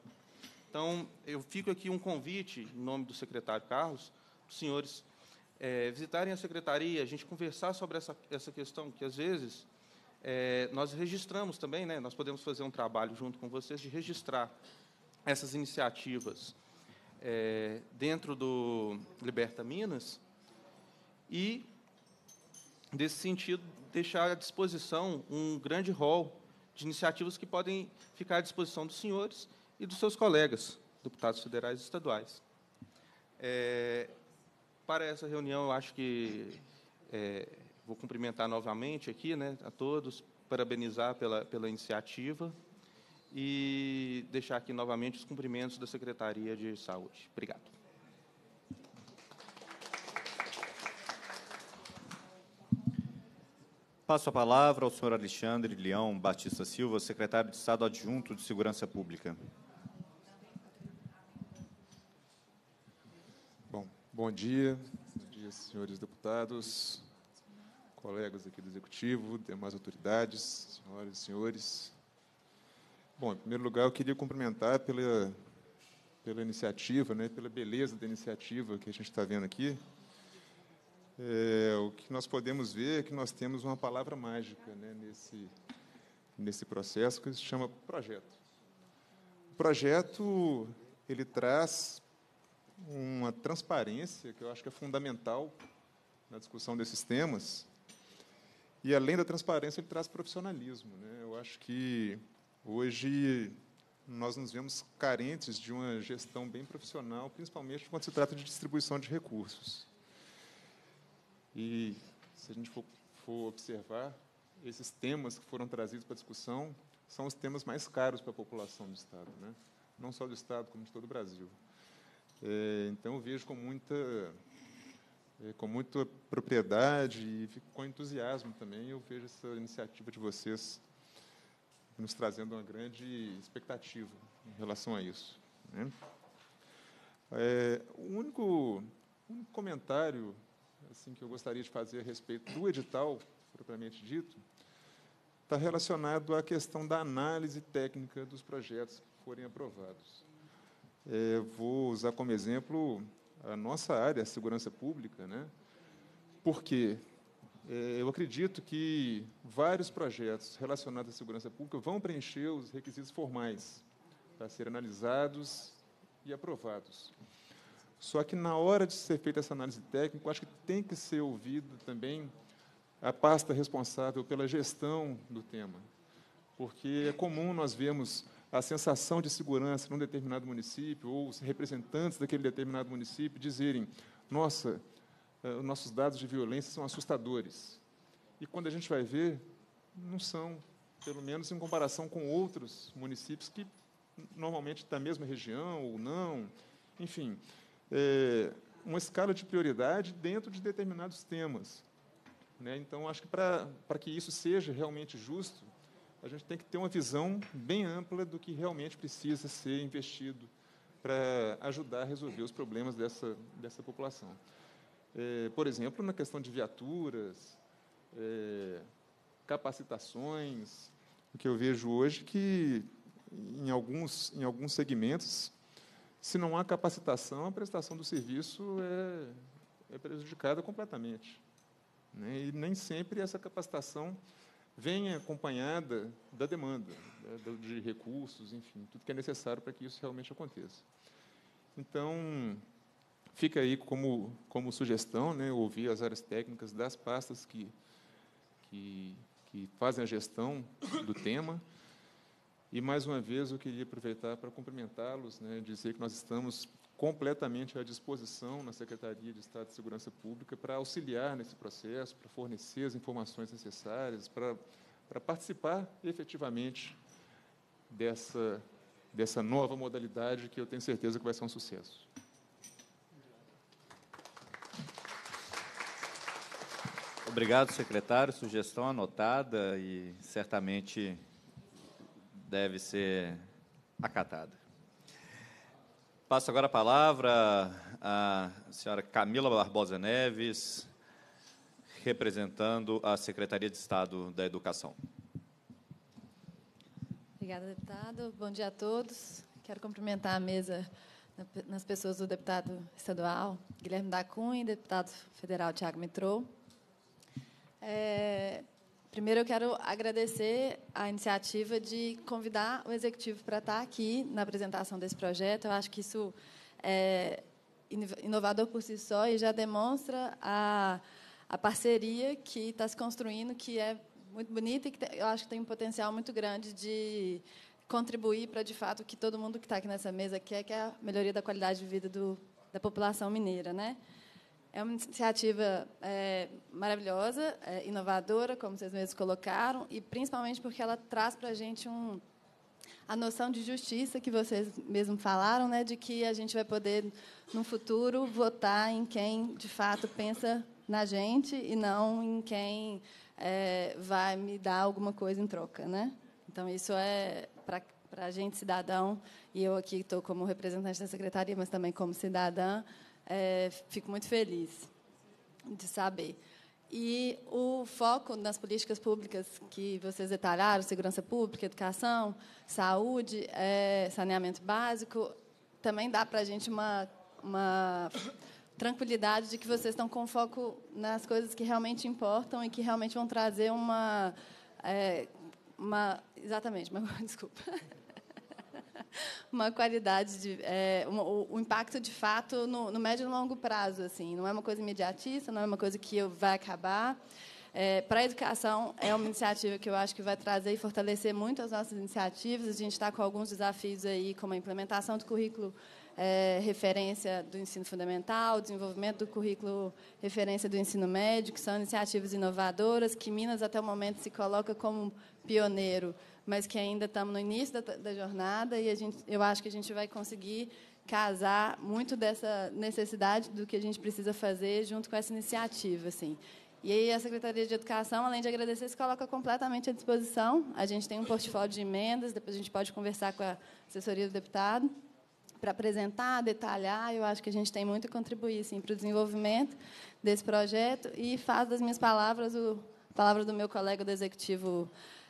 Então, eu fico aqui um convite, em nome do secretário Carlos, para os senhores é, visitarem a secretaria, a gente conversar sobre essa, essa questão, que às vezes é, nós registramos também, né, nós podemos fazer um trabalho junto com vocês de registrar essas iniciativas é, dentro do Liberta Minas e, nesse sentido, deixar à disposição um grande rol de iniciativas que podem ficar à disposição dos senhores e dos seus colegas, deputados federais e estaduais. É, para essa reunião, eu acho que é, vou cumprimentar novamente aqui né, a todos, parabenizar pela, pela iniciativa e deixar aqui novamente os cumprimentos da Secretaria de Saúde. Obrigado. Passo a palavra ao senhor Alexandre Leão Batista Silva, secretário de Estado Adjunto de Segurança Pública. Bom dia, bom dia, senhores deputados, colegas aqui do Executivo, demais autoridades, senhoras e senhores. Bom, em primeiro lugar, eu queria cumprimentar pela, pela iniciativa, né, pela beleza da iniciativa que a gente está vendo aqui. É, o que nós podemos ver é que nós temos uma palavra mágica né, nesse, nesse processo que se chama projeto. O projeto ele traz uma transparência que eu acho que é fundamental na discussão desses temas. E, além da transparência, ele traz profissionalismo. Né? Eu acho que, hoje, nós nos vemos carentes de uma gestão bem profissional, principalmente quando se trata de distribuição de recursos. E, se a gente for, for observar, esses temas que foram trazidos para discussão são os temas mais caros para a população do Estado, né? não só do Estado, como de todo o Brasil. É, então, vejo com muita, é, com muita propriedade e fico com entusiasmo também. Eu vejo essa iniciativa de vocês nos trazendo uma grande expectativa em relação a isso. Né? É, o único, comentário assim que eu gostaria de fazer a respeito do edital, propriamente dito, está relacionado à questão da análise técnica dos projetos que forem aprovados. É, vou usar como exemplo a nossa área, a segurança pública, né? porque eh, é, eu acredito que vários projetos relacionados à segurança pública vão preencher os requisitos formais para serem analisados e aprovados. Só que na hora de ser feita essa análise técnica, acho que tem que ser ouvida também a pasta responsável pela gestão do tema, porque é comum nós vermos a sensação de segurança num determinado município, ou os representantes daquele determinado município dizerem: nossa, eh, os nossos dados de violência são assustadores. E quando a gente vai ver, não são, pelo menos em comparação com outros municípios que normalmente da mesma região ou não, enfim, é, uma escala de prioridade dentro de determinados temas. Né? Então, acho que para que isso seja realmente justo, a gente tem que ter uma visão bem ampla do que realmente precisa ser investido para ajudar a resolver os problemas dessa, dessa população. É, por exemplo, na questão de viaturas, é, capacitações, o que eu vejo hoje que em alguns, em alguns segmentos, se não há capacitação, a prestação do serviço é, é prejudicada completamente. Né? E nem sempre essa capacitação vem acompanhada da demanda, né, de recursos, enfim, tudo que é necessário para que isso realmente aconteça. Então, fica aí como, como sugestão, né, ouvir as áreas técnicas das pastas que, que, que fazem a gestão do tema. E, mais uma vez, eu queria aproveitar para cumprimentá-los, né, dizer que nós estamos completamente à disposição na Secretaria de Estado de Segurança Pública para auxiliar nesse processo, para fornecer as informações necessárias, para, para participar efetivamente dessa, dessa nova modalidade que eu tenho certeza que vai ser um sucesso. Obrigado, secretário. Sugestão anotada e certamente deve ser acatada. Passo agora a palavra à senhora Camila Barbosa Neves, representando a Secretaria de Estado da Educação. Obrigada, deputado. Bom dia a todos. Quero cumprimentar a mesa nas pessoas do deputado estadual Guilherme da Cunha e deputado federal Tiago Mitrô. É, Primeiro, eu quero agradecer a iniciativa de convidar o executivo para estar aqui na apresentação desse projeto. Eu acho que isso é inovador por si só e já demonstra a, a parceria que está se construindo, que é muito bonita e que eu acho que tem um potencial muito grande de contribuir para, de fato, o que todo mundo que está aqui nessa mesa quer, que é a melhoria da qualidade de vida do, da população mineira. Né? É uma iniciativa é, maravilhosa, é, inovadora, como vocês mesmos colocaram, e principalmente porque ela traz para a gente um, a noção de justiça que vocês mesmos falaram, né, de que a gente vai poder, no futuro, votar em quem, de fato, pensa na gente e não em quem é, vai me dar alguma coisa em troca. Né? Então, isso é, para a gente, cidadão, e eu aqui estou como representante da secretaria, mas também como cidadã, é, fico muito feliz de saber. E o foco nas políticas públicas que vocês detalharam, segurança pública, educação, saúde, é, saneamento básico, também dá para a gente uma, uma tranquilidade de que vocês estão com foco nas coisas que realmente importam e que realmente vão trazer uma... É, uma exatamente, mas, desculpa uma qualidade de é, um, o, impacto de fato no, no, médio e longo prazo assim não é uma coisa imediatista não é uma coisa que vai acabar é, para a educação é uma iniciativa que eu acho que vai trazer e fortalecer muito as nossas iniciativas a gente está com alguns desafios aí como a implementação do currículo é, referência do ensino fundamental, desenvolvimento do currículo referência do ensino médio, que são iniciativas inovadoras que Minas até o momento se coloca como pioneiro mas que ainda estamos no início da, da jornada e a gente, eu acho que a gente vai conseguir casar muito dessa necessidade do que a gente precisa fazer junto com essa iniciativa, assim. E aí a Secretaria de Educação, além de agradecer, se coloca completamente à disposição. A gente tem um portfólio de emendas, depois a gente pode conversar com a assessoria do deputado para apresentar, detalhar. Eu acho que a gente tem muito a contribuir sim, para o desenvolvimento desse projeto e faz das minhas palavras o, a palavra do meu colega do Executivo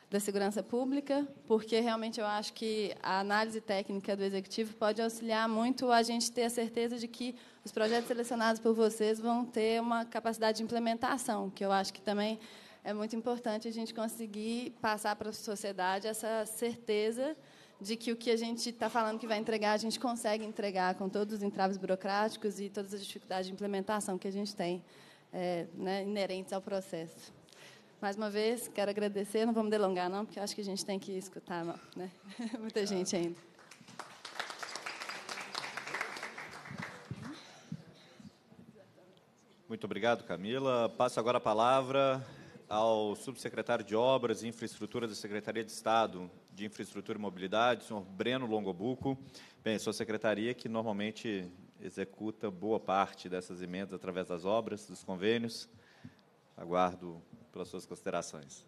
da segurança pública, porque realmente eu acho que a análise técnica do executivo pode auxiliar muito a gente ter a certeza de que os projetos selecionados por vocês vão ter uma capacidade de implementação, que eu acho que também é muito importante a gente conseguir passar para a sociedade essa certeza de que o que a gente está falando que vai entregar, a gente consegue entregar com todos os entraves burocráticos e todas as dificuldades de implementação que a gente tem é, né, inerentes ao processo. Mais uma vez, quero agradecer. Não vamos delongar, não, porque acho que a gente tem que escutar né? muita gente ainda. Muito obrigado, Camila. Passo agora a palavra ao subsecretário de Obras e Infraestrutura da Secretaria de Estado de Infraestrutura e Mobilidade, senhor Breno Longobuco. Bem, sua secretaria que normalmente executa boa parte dessas emendas através das obras, dos convênios. Aguardo pelas suas considerações.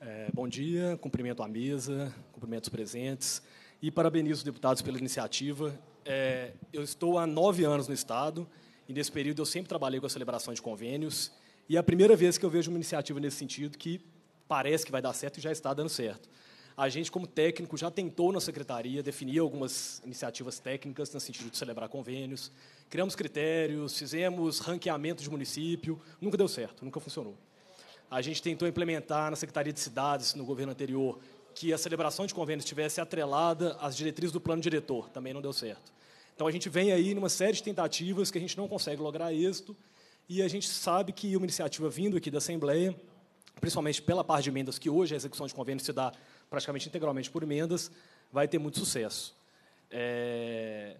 É, bom dia, cumprimento a mesa, cumprimento os presentes e parabenizo os deputados pela iniciativa. É, eu estou há nove anos no Estado e, nesse período, eu sempre trabalhei com a celebração de convênios e é a primeira vez que eu vejo uma iniciativa nesse sentido que parece que vai dar certo e já está dando certo. A gente, como técnico, já tentou na secretaria definir algumas iniciativas técnicas no sentido de celebrar convênios, criamos critérios, fizemos ranqueamento de município, nunca deu certo, nunca funcionou. A gente tentou implementar na Secretaria de Cidades, no governo anterior, que a celebração de convênios estivesse atrelada às diretrizes do plano diretor. Também não deu certo. Então, a gente vem aí numa série de tentativas que a gente não consegue lograr êxito, e a gente sabe que uma iniciativa vindo aqui da Assembleia, principalmente pela parte de emendas, que hoje a execução de convênios se dá praticamente integralmente por emendas, vai ter muito sucesso. É...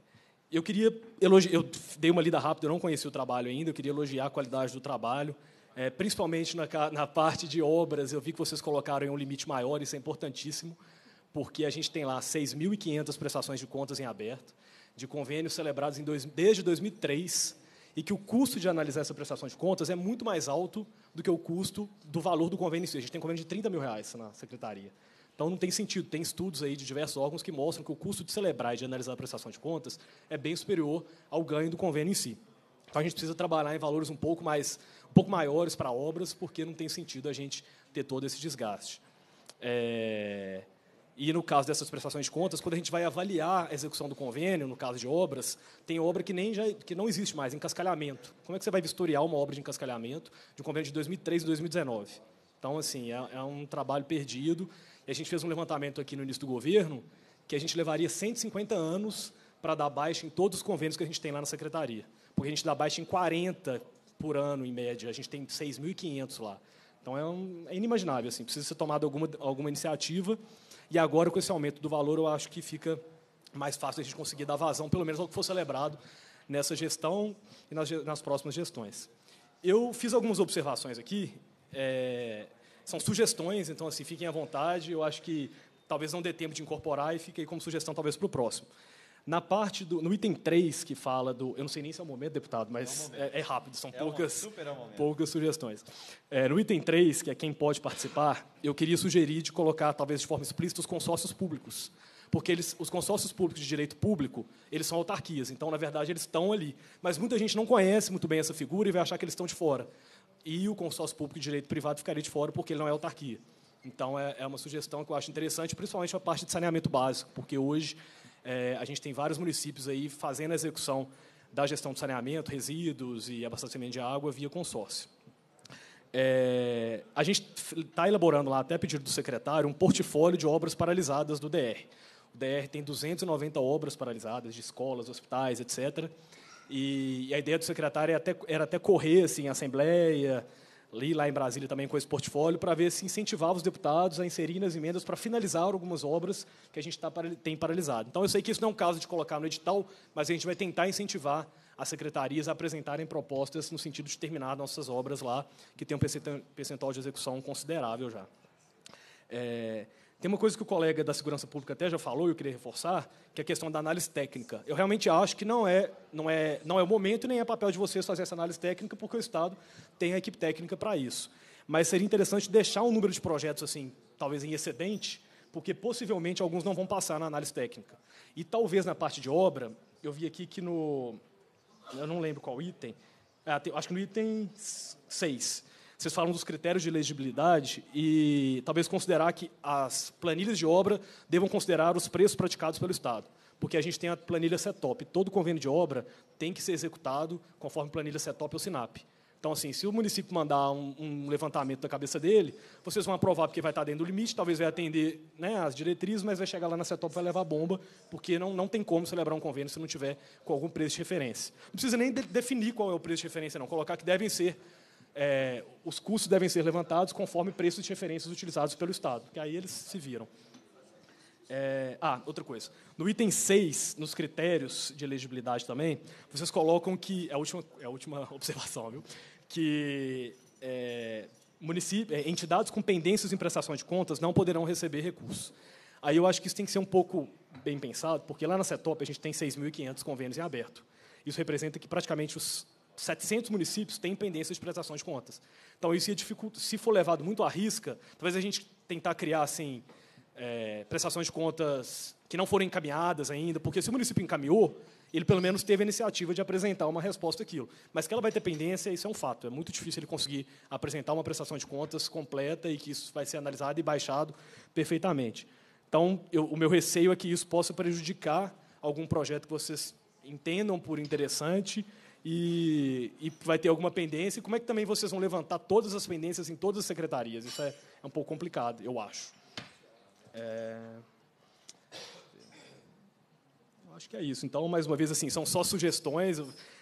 Eu queria elogiar, eu dei uma lida rápida, eu não conheci o trabalho ainda, eu queria elogiar a qualidade do trabalho é, principalmente na, na parte de obras, eu vi que vocês colocaram um limite maior, isso é importantíssimo, porque a gente tem lá 6.500 prestações de contas em aberto, de convênios celebrados dois, desde 2003, e que o custo de analisar essa prestação de contas é muito mais alto do que o custo do valor do convênio. A gente tem convênio de 30 mil reais na secretaria. Então, não tem sentido. Tem estudos aí de diversos órgãos que mostram que o custo de celebrar e de analisar a prestação de contas é bem superior ao ganho do convênio em si. Então, a gente precisa trabalhar em valores um pouco mais um pouco maiores para obras, porque não tem sentido a gente ter todo esse desgaste. É... E no caso dessas prestações de contas, quando a gente vai avaliar a execução do convênio, no caso de obras, tem obra que nem já, que não existe mais, encascalhamento. Como é que você vai vistoriar uma obra de encascalhamento de um convênio de 2003 e 2019? Então, assim, é, é um trabalho perdido. E a gente fez um levantamento aqui no início do governo que a gente levaria 150 anos para dar baixa em todos os convênios que a gente tem lá na secretaria. Porque a gente dá baixa em 40 por ano, em média. A gente tem 6.500 lá. Então é, um, é, inimaginável, assim, precisa ser tomada alguma, alguma iniciativa. E agora, com esse aumento do valor, eu acho que fica mais fácil a gente conseguir dar vazão, pelo menos ao que for celebrado nessa gestão e nas, nas próximas gestões. Eu fiz algumas observações aqui, é, são sugestões, então assim, fiquem à vontade, eu acho que talvez não dê tempo de incorporar e fique aí como sugestão talvez para o próximo. Na parte do. No item 3, que fala do. Eu não sei nem se é o momento, deputado, mas é, um é, é rápido, são é poucas, um é poucas sugestões. É, no item 3, que é quem pode participar, eu queria sugerir de colocar, talvez de forma explícita, os consórcios públicos porque eles, os consórcios públicos de direito público, eles são autarquias, então, na verdade, eles estão ali. Mas muita gente não conhece muito bem essa figura e vai achar que eles estão de fora. E o consórcio público de direito privado ficaria de fora porque ele não é autarquia. Então, é, é uma sugestão que eu acho interessante, principalmente a parte de saneamento básico, porque hoje é, a gente tem vários municípios aí fazendo a execução da gestão de saneamento, resíduos e abastecimento de água via consórcio. É, a gente está elaborando lá, até pedido do secretário, um portfólio de obras paralisadas do DR. O DR tem 290 obras paralisadas, de escolas, hospitais, etc. E, e a ideia do secretário era é até, era até correr assim, a assembleia, li lá em Brasília também com esse portfólio, para ver se incentivava os deputados a inserir nas emendas para finalizar algumas obras que a gente tá, tem paralisado. Então, eu sei que isso não é um caso de colocar no edital, mas a gente vai tentar incentivar as secretarias a apresentarem propostas no sentido de terminar nossas obras lá, que tem um percentual de execução considerável já. É, tem uma coisa que o colega da segurança pública até já falou e eu queria reforçar, que é a questão da análise técnica. Eu realmente acho que não é, não é, não é o momento e nem é papel de vocês fazer essa análise técnica, porque o Estado tem a equipe técnica para isso. Mas seria interessante deixar um número de projetos assim, talvez em excedente, porque possivelmente alguns não vão passar na análise técnica. E talvez na parte de obra, eu vi aqui que no eu não lembro qual item, ah, acho que no item 6, vocês falam dos critérios de legibilidade e talvez considerar que as planilhas de obra devam considerar os preços praticados pelo Estado. Porque a gente tem a planilha setup. Todo convênio de obra tem que ser executado conforme planilha setup ou SINAP. Então, assim, se o município mandar um, um, levantamento da cabeça dele, vocês vão aprovar porque vai estar dentro do limite, talvez vai atender né, as diretrizes, mas vai chegar lá na setup e vai levar bomba, porque não, não tem como celebrar um convênio se não tiver com algum preço de referência. Não precisa nem de definir qual é o preço de referência, não. Colocar que devem ser é, os custos devem ser levantados conforme preços de referências utilizados pelo Estado, que aí eles se viram. É, ah, outra coisa. No item 6, nos critérios de elegibilidade também, vocês colocam que, é a última, é a última observação, viu? que é, é, entidades com pendências em prestação de contas não poderão receber recursos. Aí eu acho que isso tem que ser um pouco bem pensado, porque lá na CETOP a gente tem 6.500 convênios em aberto. Isso representa que praticamente os 700 municípios têm pendência de prestação de contas. Então, isso ia dificultar. Se for levado muito à risca, talvez a gente tentar criar assim, é, prestações de contas que não foram encaminhadas ainda, porque se o município encaminhou, ele pelo menos teve a iniciativa de apresentar uma resposta àquilo. Mas que ela vai ter pendência, isso é um fato. É muito difícil ele conseguir apresentar uma prestação de contas completa e que isso vai ser analisado e baixado perfeitamente. Então, eu, o meu receio é que isso possa prejudicar algum projeto que vocês entendam por interessante e, e, vai ter alguma pendência. E como é que também vocês vão levantar todas as pendências em todas as secretarias? Isso é, é um pouco complicado, eu acho. É... Eu acho que é isso. Então, mais uma vez, assim, são só sugestões.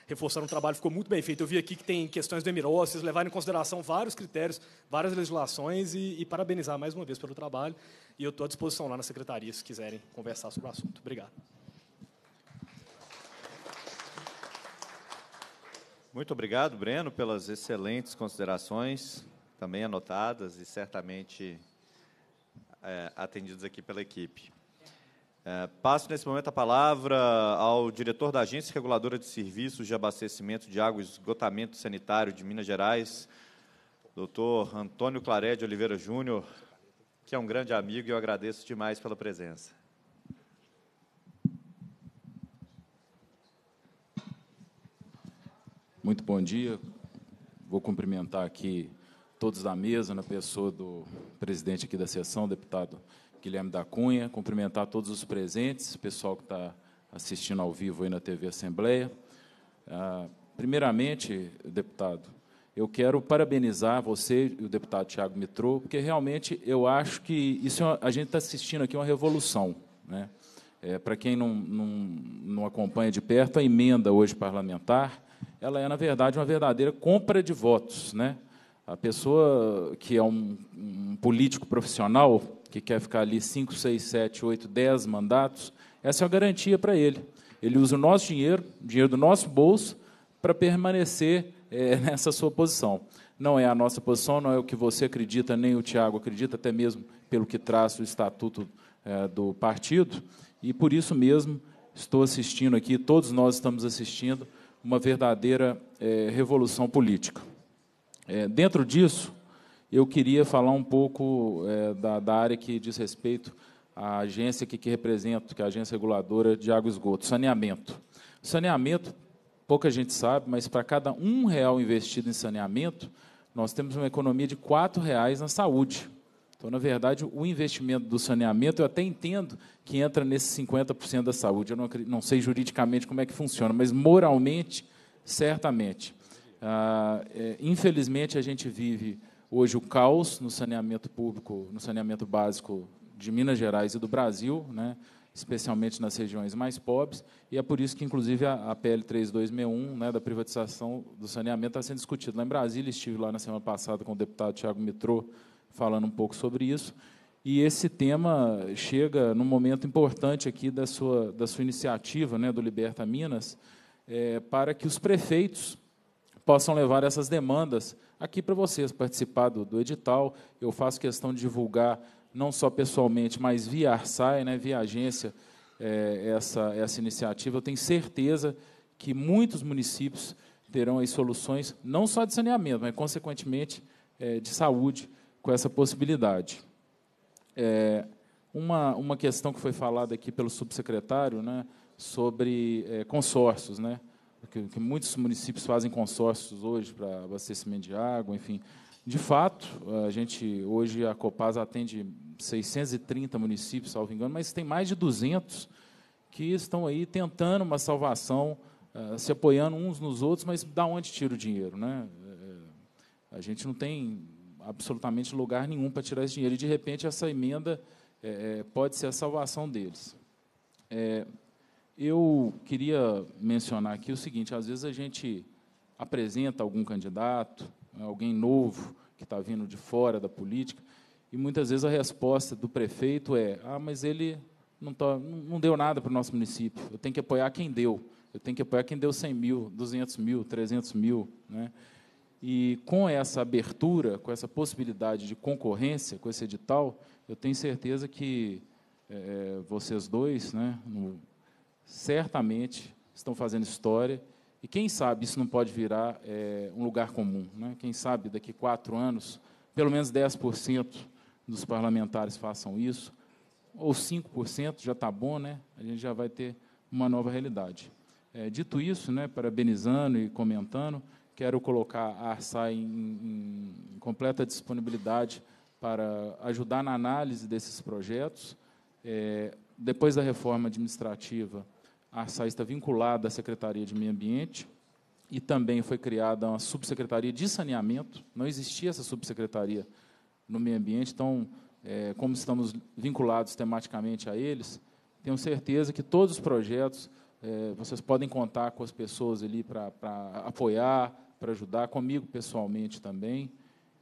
Reforçaram o trabalho, ficou muito bem feito. Eu vi aqui que tem questões do Emiró, vocês levaram em consideração vários critérios, várias legislações, e, e parabenizar mais uma vez pelo trabalho. E eu estou à disposição lá na secretaria, se quiserem conversar sobre o assunto. Obrigado. Muito obrigado, Breno, pelas excelentes considerações, também anotadas e certamente é, atendidas aqui pela equipe. É, passo nesse momento a palavra ao diretor da Agência Reguladora de Serviços de Abastecimento de Água e Esgotamento Sanitário de Minas Gerais, doutor Antônio Claré de Oliveira Júnior, que é um grande amigo e eu agradeço demais pela presença. Muito bom dia. Vou cumprimentar aqui todos da mesa, na pessoa do presidente aqui da sessão, deputado Guilherme da Cunha, cumprimentar todos os presentes, pessoal que está assistindo ao vivo aí na TV Assembleia. Ah, primeiramente, deputado, eu quero parabenizar você e o deputado Tiago Mitrô, porque realmente eu acho que isso é a gente está assistindo aqui uma revolução. Né? É, Para quem não, não, não acompanha de perto, a emenda hoje parlamentar ela é, na verdade, uma verdadeira compra de votos. Né? A pessoa que é um, um político profissional, que quer ficar ali 5, 6, 7, 8, 10 mandatos, essa é uma garantia para ele. Ele usa o nosso dinheiro, o dinheiro do nosso bolso, para permanecer é, nessa sua posição. Não é a nossa posição, não é o que você acredita, nem o Tiago acredita, até mesmo pelo que traça o estatuto é, do partido. E por isso mesmo estou assistindo aqui, todos nós estamos assistindo uma verdadeira é, revolução política. É, dentro disso, eu queria falar um pouco é, da, da, área que diz respeito à agência que, que represento, que é a Agência Reguladora de Água e Esgoto, saneamento. Saneamento, pouca gente sabe, mas para cada um real investido em saneamento, nós temos uma economia de R$ reais na saúde. Então, na verdade, o investimento do saneamento, eu até entendo que entra nesse 50% da saúde. Eu não, não, sei juridicamente como é que funciona, mas moralmente, certamente. Ah, é, infelizmente, a gente vive hoje o caos no saneamento público, no saneamento básico de Minas Gerais e do Brasil, né? especialmente nas regiões mais pobres, e é por isso que, inclusive, a, a PL 3261, né, da privatização do saneamento, está sendo discutida lá em Brasília. Estive lá na semana passada com o deputado Tiago Mitrô, falando um pouco sobre isso. E esse tema chega num momento importante aqui da sua, da sua iniciativa, né, do Liberta Minas, é, para que os prefeitos possam levar essas demandas aqui para vocês, participar do, do, edital. Eu faço questão de divulgar, não só pessoalmente, mas via Arsai, né, via agência, é, essa, essa iniciativa. Eu tenho certeza que muitos municípios terão aí soluções, não só de saneamento, mas, consequentemente, é, de saúde, com essa possibilidade. É, uma, uma questão que foi falada aqui pelo subsecretário né, sobre é, consórcios, né, que, que, muitos municípios fazem consórcios hoje para abastecimento de água, enfim. De fato, a gente hoje a Copasa atende 630 municípios, salvo engano, mas tem mais de 200 que estão aí tentando uma salvação, é, se apoiando uns nos outros, mas da onde tira o dinheiro, né? É, a gente não tem absolutamente lugar nenhum para tirar esse dinheiro. E, de repente, essa emenda é, é, pode ser a salvação deles. É, eu queria mencionar aqui o seguinte: às vezes a gente apresenta algum candidato, né, alguém novo que está vindo de fora da política, e muitas vezes a resposta do prefeito é: ah, mas ele não, tá, não deu nada para o nosso município, eu tenho que apoiar quem deu, eu tenho que apoiar quem deu 100 mil, 200 mil, 300 mil. Né? E com essa abertura, com essa possibilidade de concorrência, com esse edital, eu tenho certeza que é, vocês dois, né, no, certamente estão fazendo história. E quem sabe isso não pode virar é, um lugar comum. Né? Quem sabe daqui a quatro anos, pelo menos 10% dos parlamentares façam isso, ou 5% já está bom, né? a gente já vai ter uma nova realidade. É, dito isso, né, parabenizando e comentando, Quero colocar a ARSA em, em completa disponibilidade para ajudar na análise desses projetos. É, depois da reforma administrativa, a ARSA está vinculada à Secretaria de Meio Ambiente e também foi criada uma subsecretaria de saneamento. Não existia essa subsecretaria no meio ambiente, então, é, como estamos vinculados tematicamente a eles, tenho certeza que todos os projetos é, vocês podem contar com as pessoas ali para apoiar, para ajudar, comigo pessoalmente também.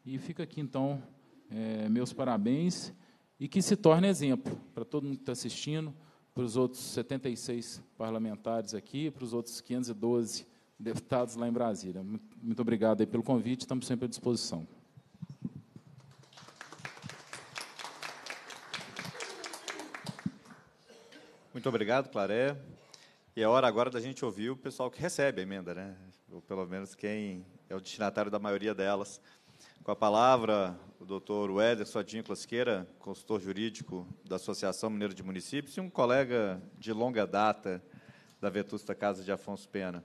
E fica aqui, então, é, meus parabéns e que se torne exemplo para todo mundo que está assistindo, para os outros 76 parlamentares aqui, para os outros 512 deputados lá em Brasília. Muito, obrigado obrigado pelo convite, estamos sempre à disposição. Muito obrigado, Claré. E é hora agora da gente ouvir o pessoal que recebe a emenda, né? ou pelo menos quem é o destinatário da maioria delas. Com a palavra, o doutor Weder Sodinho Clasqueira, consultor jurídico da Associação Mineira de Municípios e um colega de longa data da vetusta Casa de Afonso Pena.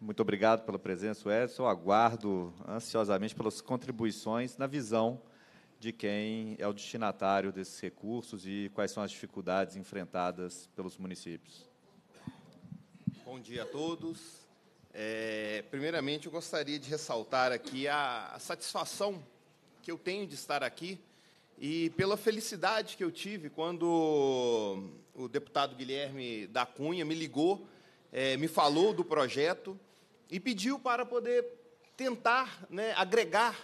Muito obrigado pela presença, Edson. Eu aguardo ansiosamente pelas contribuições na visão de quem é o destinatário desses recursos e quais são as dificuldades enfrentadas pelos municípios. Bom dia a todos. É, primeiramente, eu gostaria de ressaltar aqui a, a, satisfação que eu tenho de estar aqui e pela felicidade que eu tive quando o deputado Guilherme da Cunha me ligou, é, me falou do projeto e pediu para poder tentar né, agregar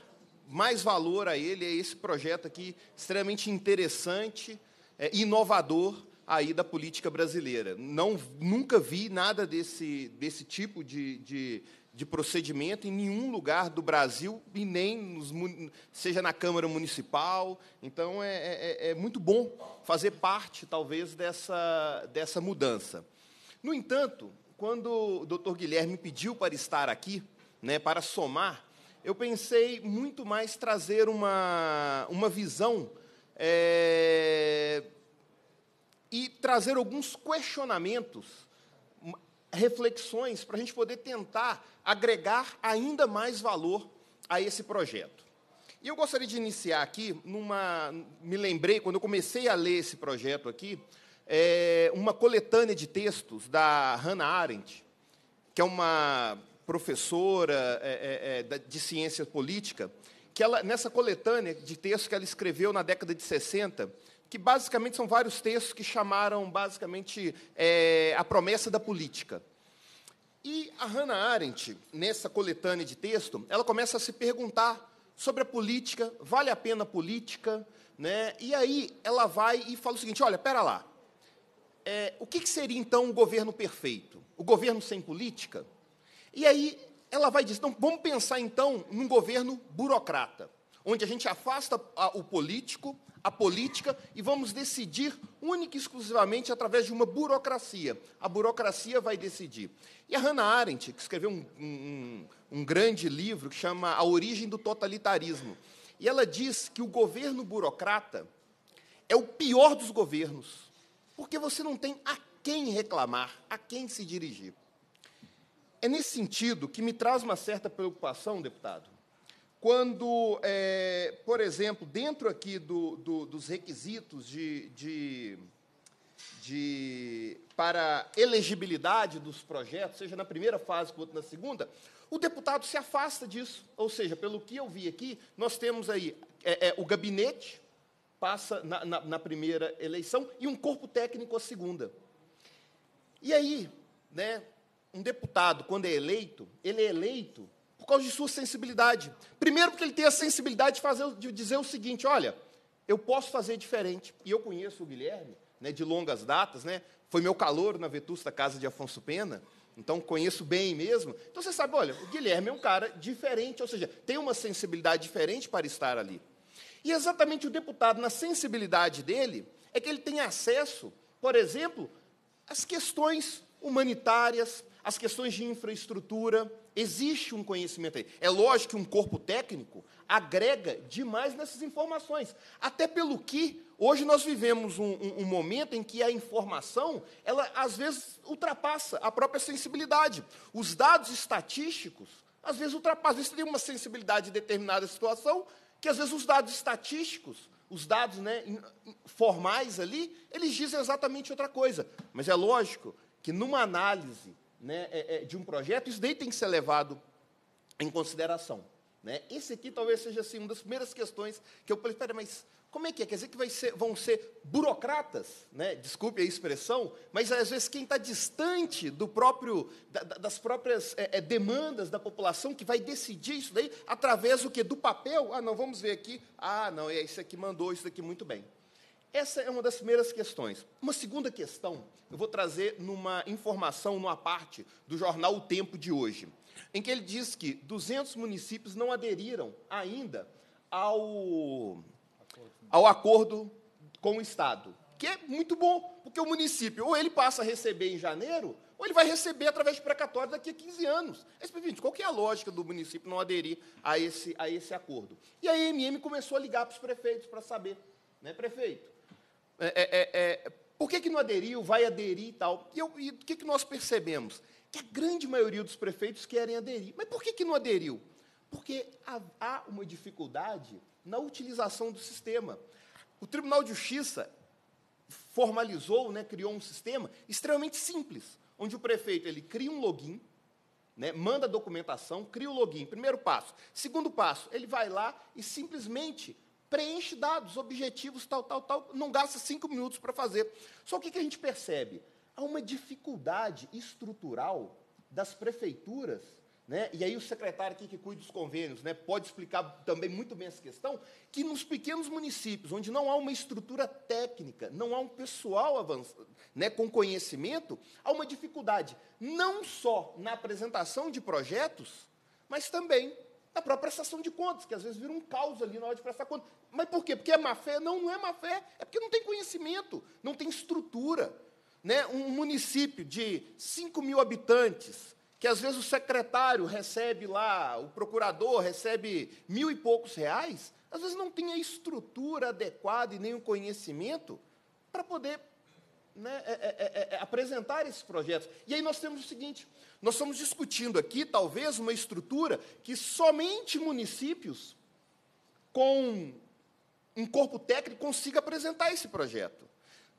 mais valor a ele, a esse projeto aqui extremamente interessante, é, inovador aí da política brasileira. Não, nunca vi nada desse, desse tipo de, de, de procedimento em nenhum lugar do Brasil e nem nos, seja na Câmara Municipal. Então é, é, é, é muito bom fazer parte, talvez, dessa, dessa mudança. No entanto, quando o doutor Guilherme pediu para estar aqui, né, para somar, eu pensei muito mais trazer uma, uma visão é, e trazer alguns questionamentos, reflexões, para a gente poder tentar agregar ainda mais valor a esse projeto. E eu gostaria de iniciar aqui, numa, me lembrei, quando eu comecei a ler esse projeto aqui, é, uma coletânea de textos da Hannah Arendt, que é uma professora é, é, é de ciência política, que ela, nessa coletânea de textos que ela escreveu na década de 60, que basicamente são vários textos que chamaram basicamente é, a promessa da política. E a Hannah Arendt, nessa coletânea de texto, ela começa a se perguntar sobre a política, vale a pena a política, né? E aí ela vai e fala o seguinte: olha, pera lá, é, o que, que seria então um governo perfeito? O governo sem política? E aí ela vai dizer: então vamos pensar então num governo burocrata onde a gente afasta o político, a política, e vamos decidir única e exclusivamente através de uma burocracia. A burocracia vai decidir. E a Hannah Arendt, que escreveu um, um, um grande livro que chama A Origem do Totalitarismo, e ela diz que o governo burocrata é o pior dos governos, porque você não tem a quem reclamar, a quem se dirigir. É nesse sentido que me traz uma certa preocupação, deputado, quando, é, por exemplo, dentro aqui do, do, dos requisitos de, de, de, para elegibilidade dos projetos, seja na primeira fase quanto na segunda, o deputado se afasta disso. Ou seja, pelo que eu vi aqui, nós temos aí é, é, o gabinete, passa na, na, na primeira eleição, e um corpo técnico a segunda. E aí, né, um deputado, quando é eleito, ele é eleito por causa de sua sensibilidade. Primeiro, porque ele tem a sensibilidade de, fazer, de dizer o seguinte: olha, eu posso fazer diferente. E eu conheço o Guilherme, né, de longas datas, né? Foi meu calor na vetusta casa de Afonso Pena, então conheço bem mesmo. Então você sabe, olha, o Guilherme é um cara diferente, ou seja, tem uma sensibilidade diferente para estar ali. E exatamente o deputado, na sensibilidade dele, é que ele tem acesso, por exemplo, às questões humanitárias, às questões de infraestrutura, Existe um conhecimento aí. É lógico que um corpo técnico agrega demais nessas informações. Até pelo que hoje nós vivemos um, um, um momento em que a informação, ela às vezes ultrapassa a própria sensibilidade. Os dados estatísticos, às vezes ultrapassam. isso tem uma sensibilidade em determinada situação, que às vezes os dados estatísticos, os dados né, formais ali, eles dizem exatamente outra coisa. Mas é lógico que numa análise né, é, é, de um projeto, isso daí tem que ser levado em consideração. Né? Esse aqui talvez seja assim, uma das primeiras questões que eu falei, mas como é que é? Quer dizer que ser, vão ser burocratas, né? desculpe a expressão, mas às vezes quem está distante do próprio, da, das próprias é, é, demandas da população que vai decidir isso daí através do que? Do papel? Ah, não, vamos ver aqui. Ah, não, é isso aqui mandou isso aqui muito bem. Essa é uma das primeiras questões. Uma segunda questão, eu vou trazer numa informação, numa parte do jornal O Tempo de hoje, em que ele diz que 200 municípios não aderiram ainda ao, ao acordo com o Estado, que é muito bom, porque o município, ou ele passa a receber em janeiro, ou ele vai receber através de precatório daqui a 15 anos. qual que é a lógica do município não aderir a esse, a esse acordo? E a EMM começou a ligar para os prefeitos para saber, né, prefeito? É é, é, é, por que, que não aderiu, vai aderir e tal? E, o que, que nós percebemos? Que a grande maioria dos prefeitos querem aderir. Mas por que, que não aderiu? Porque há uma dificuldade na utilização do sistema. O Tribunal de Justiça formalizou, né, criou um sistema extremamente simples, onde o prefeito ele cria um login, né, manda a documentação, cria o login, primeiro passo. Segundo passo, ele vai lá e simplesmente preenche dados, objetivos, tal, tal, tal, não gasta cinco minutos para fazer. Só o que, que a gente percebe? Há uma dificuldade estrutural das prefeituras, né? e aí o secretário aqui que cuida dos convênios né, pode explicar também muito bem essa questão, que nos pequenos municípios, onde não há uma estrutura técnica, não há um pessoal avançado, né, com conhecimento, há uma dificuldade não só na apresentação de projetos, mas também a própria prestação de contas, que às vezes vira um caos ali na hora de prestar contas Mas por quê? Porque é má fé? Não, não é má fé. É porque não tem conhecimento, não tem estrutura. Né? Um município de 5 mil habitantes, que às vezes o secretário recebe lá, o procurador recebe mil e poucos reais, às vezes não tem a estrutura adequada e nem o conhecimento para poder né, é, é, é, é apresentar esses projetos. E aí nós temos o seguinte: nós estamos discutindo aqui, talvez, uma estrutura que somente municípios com um corpo técnico consiga apresentar esse projeto.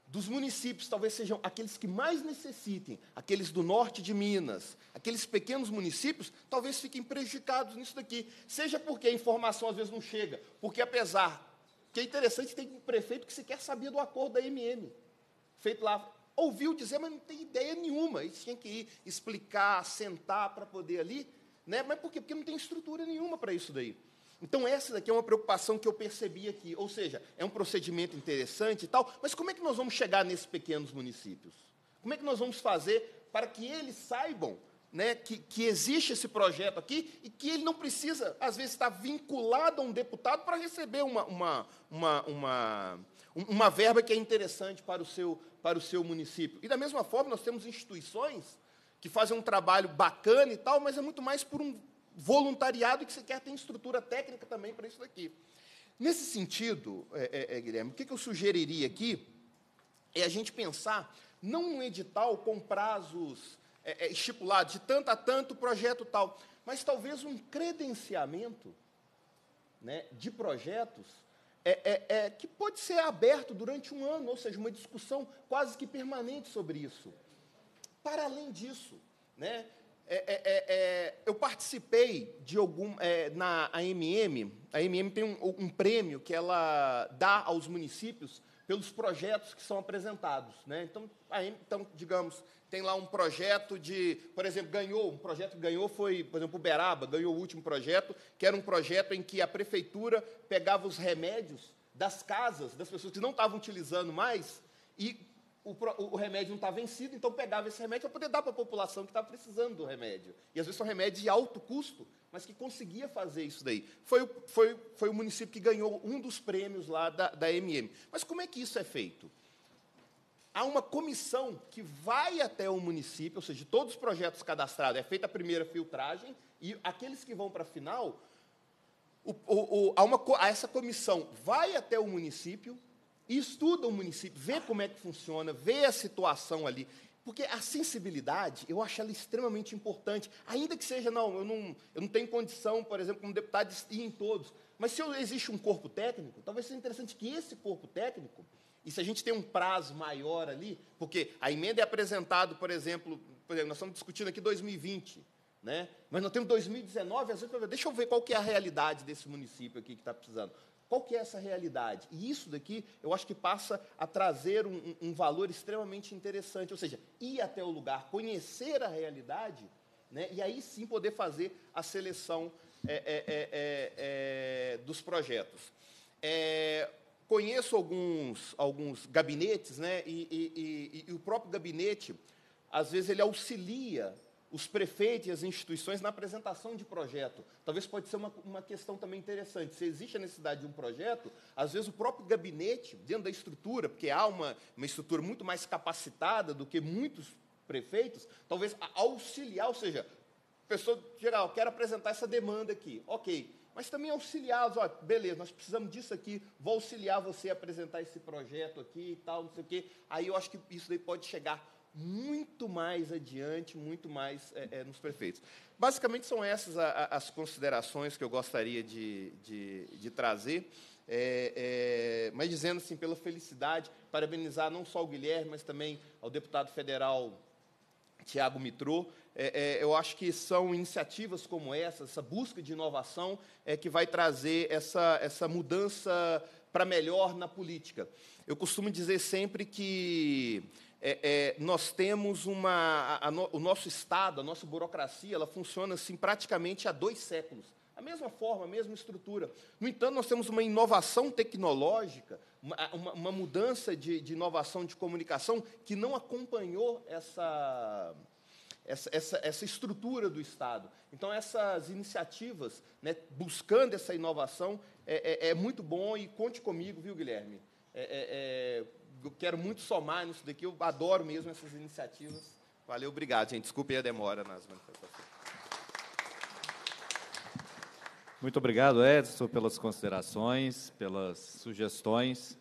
Dos municípios, talvez sejam aqueles que mais necessitem, aqueles do norte de Minas, aqueles pequenos municípios, talvez fiquem prejudicados nisso daqui. Seja porque a informação às vezes não chega, porque apesar que é interessante, tem um prefeito que sequer sabia do acordo da MM, feito lá ouviu dizer, mas não tem ideia nenhuma. eles tinham que ir explicar, sentar para poder ali. Né? Mas por quê? Porque não tem estrutura nenhuma para isso daí. Então, essa daqui é uma preocupação que eu percebi aqui. Ou seja, é um procedimento interessante e tal, mas como é que nós vamos chegar nesses pequenos municípios? Como é que nós vamos fazer para que eles saibam né, que, que existe esse projeto aqui e que ele não precisa, às vezes, estar vinculado a um deputado para receber uma, uma, uma, uma, uma verba que é interessante para o seu, para o seu município. E da mesma forma, nós temos instituições que fazem um trabalho bacana e tal, mas é muito mais por um voluntariado que sequer tem estrutura técnica também para isso daqui. Nesse sentido, é, é, é Guilherme, o que, eu sugeriria aqui é a gente pensar não um edital com prazos é, é, estipulados de tanto a tanto projeto tal, mas talvez um credenciamento né, de projetos é, é, é, que pode ser aberto durante um ano, ou seja, uma discussão quase que permanente sobre isso. Para além disso, né, é, é, é, eu participei de algum na AMM. A AMM tem um, um prêmio que ela dá aos municípios pelos projetos que são apresentados. Né? Então, aí, então, digamos, tem lá um projeto de, por exemplo, ganhou, um projeto que ganhou foi, por exemplo, Uberaba, ganhou o último projeto, que era um projeto em que a prefeitura pegava os remédios das casas das pessoas que não estavam utilizando mais e o, o remédio não está vencido, então pegava esse remédio para poder dar para a população que estava tá precisando do remédio. E às vezes são remédios de alto custo, mas que conseguia fazer isso daí. Foi, foi, foi o município que ganhou um dos prêmios lá da, da MM. Mas como é que isso é feito? há uma comissão que vai até o município, ou seja, de todos os projetos cadastrados, é feita a primeira filtragem, e aqueles que vão para a final, o, o, o, há uma, há essa comissão vai até o município, e estuda o município, vê como é que funciona, vê a situação ali. Porque a sensibilidade, eu acho ela extremamente importante. Ainda que seja, não, eu não, eu não tenho condição, por exemplo, como deputado, de ir em todos. Mas se eu, existe um corpo técnico, talvez seja interessante que esse corpo técnico, e se a gente tem um prazo maior ali, porque a emenda é apresentada, por exemplo, por exemplo, nós estamos discutindo aqui 2020, né? mas nós temos 2019, às vezes, deixa eu ver qual que é a realidade desse município aqui que está precisando. Qual que é essa realidade? E isso daqui, eu acho que passa a trazer um, um valor extremamente interessante, ou seja, ir até o lugar, conhecer a realidade, né, e aí sim poder fazer a seleção é, é, é, é, é dos projetos. É, conheço alguns, alguns gabinetes, né, e, e, e, e o próprio gabinete, às vezes, ele auxilia os prefeitos e as instituições na apresentação de projeto. Talvez pode ser uma, uma questão também interessante. Se existe a necessidade de um projeto, às vezes o próprio gabinete, dentro da estrutura, porque há uma, uma estrutura muito mais capacitada do que muitos prefeitos, talvez auxiliar, ou seja, pessoa geral, quero apresentar essa demanda aqui. Ok, mas também auxiliar Olha, beleza, nós precisamos disso aqui, vou auxiliar você a apresentar esse projeto aqui e tal, não sei o quê. Aí eu acho que isso daí pode chegar muito mais adiante, muito mais é, é, nos prefeitos. Basicamente, são essas a, a, as considerações que eu gostaria de, de, de trazer. É, é mas dizendo assim, pela felicidade, parabenizar não só o Guilherme, mas também ao deputado federal Tiago Mitrô. É, é, eu acho que são iniciativas como essa, essa busca de inovação, é, que vai trazer essa, essa mudança para melhor na política. Eu costumo dizer sempre que é, é, nós temos uma. A, a no, o nosso Estado, a nossa burocracia, ela funciona assim praticamente há dois séculos. A mesma forma, a mesma estrutura. No entanto, nós temos uma inovação tecnológica, uma, uma mudança de, de, inovação de comunicação que não acompanhou essa. Essa, essa, essa estrutura do Estado. Então, essas iniciativas, né, buscando essa inovação, é, é, é muito bom e conte comigo, viu, Guilherme? É, é, é, eu quero muito somar nisso daqui, eu adoro mesmo essas iniciativas. Valeu, obrigado, gente. Desculpe a demora nas manifestações. Muito obrigado, Edson, pelas considerações, pelas sugestões.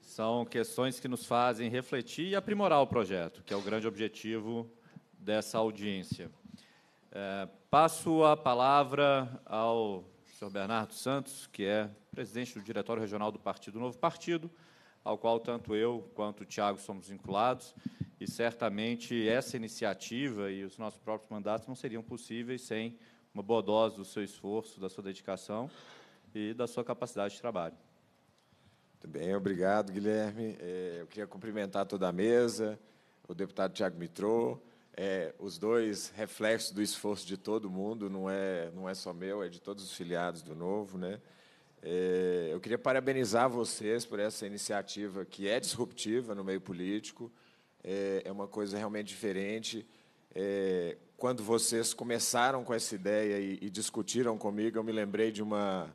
São questões que nos fazem refletir e aprimorar o projeto, que é o grande objetivo dessa audiência. É, passo a palavra ao senhor Bernardo Santos, que é presidente do Diretório Regional do Partido Novo Partido, ao qual tanto eu quanto o Tiago somos vinculados, e certamente essa iniciativa e os nossos próprios mandatos não seriam possíveis sem uma boa dose do seu esforço, da sua dedicação e da sua capacidade de trabalho. Muito bem, obrigado, Guilherme. É, eu queria cumprimentar toda a mesa, o deputado Tiago Mitrô, é, os dois reflexos do esforço de todo mundo, não é, não é só meu, é de todos os filiados do Novo. Né? É, eu queria parabenizar vocês por essa iniciativa que é disruptiva no meio político, é, é uma coisa realmente diferente. É, quando vocês começaram com essa ideia e, e, discutiram comigo, eu me lembrei de uma,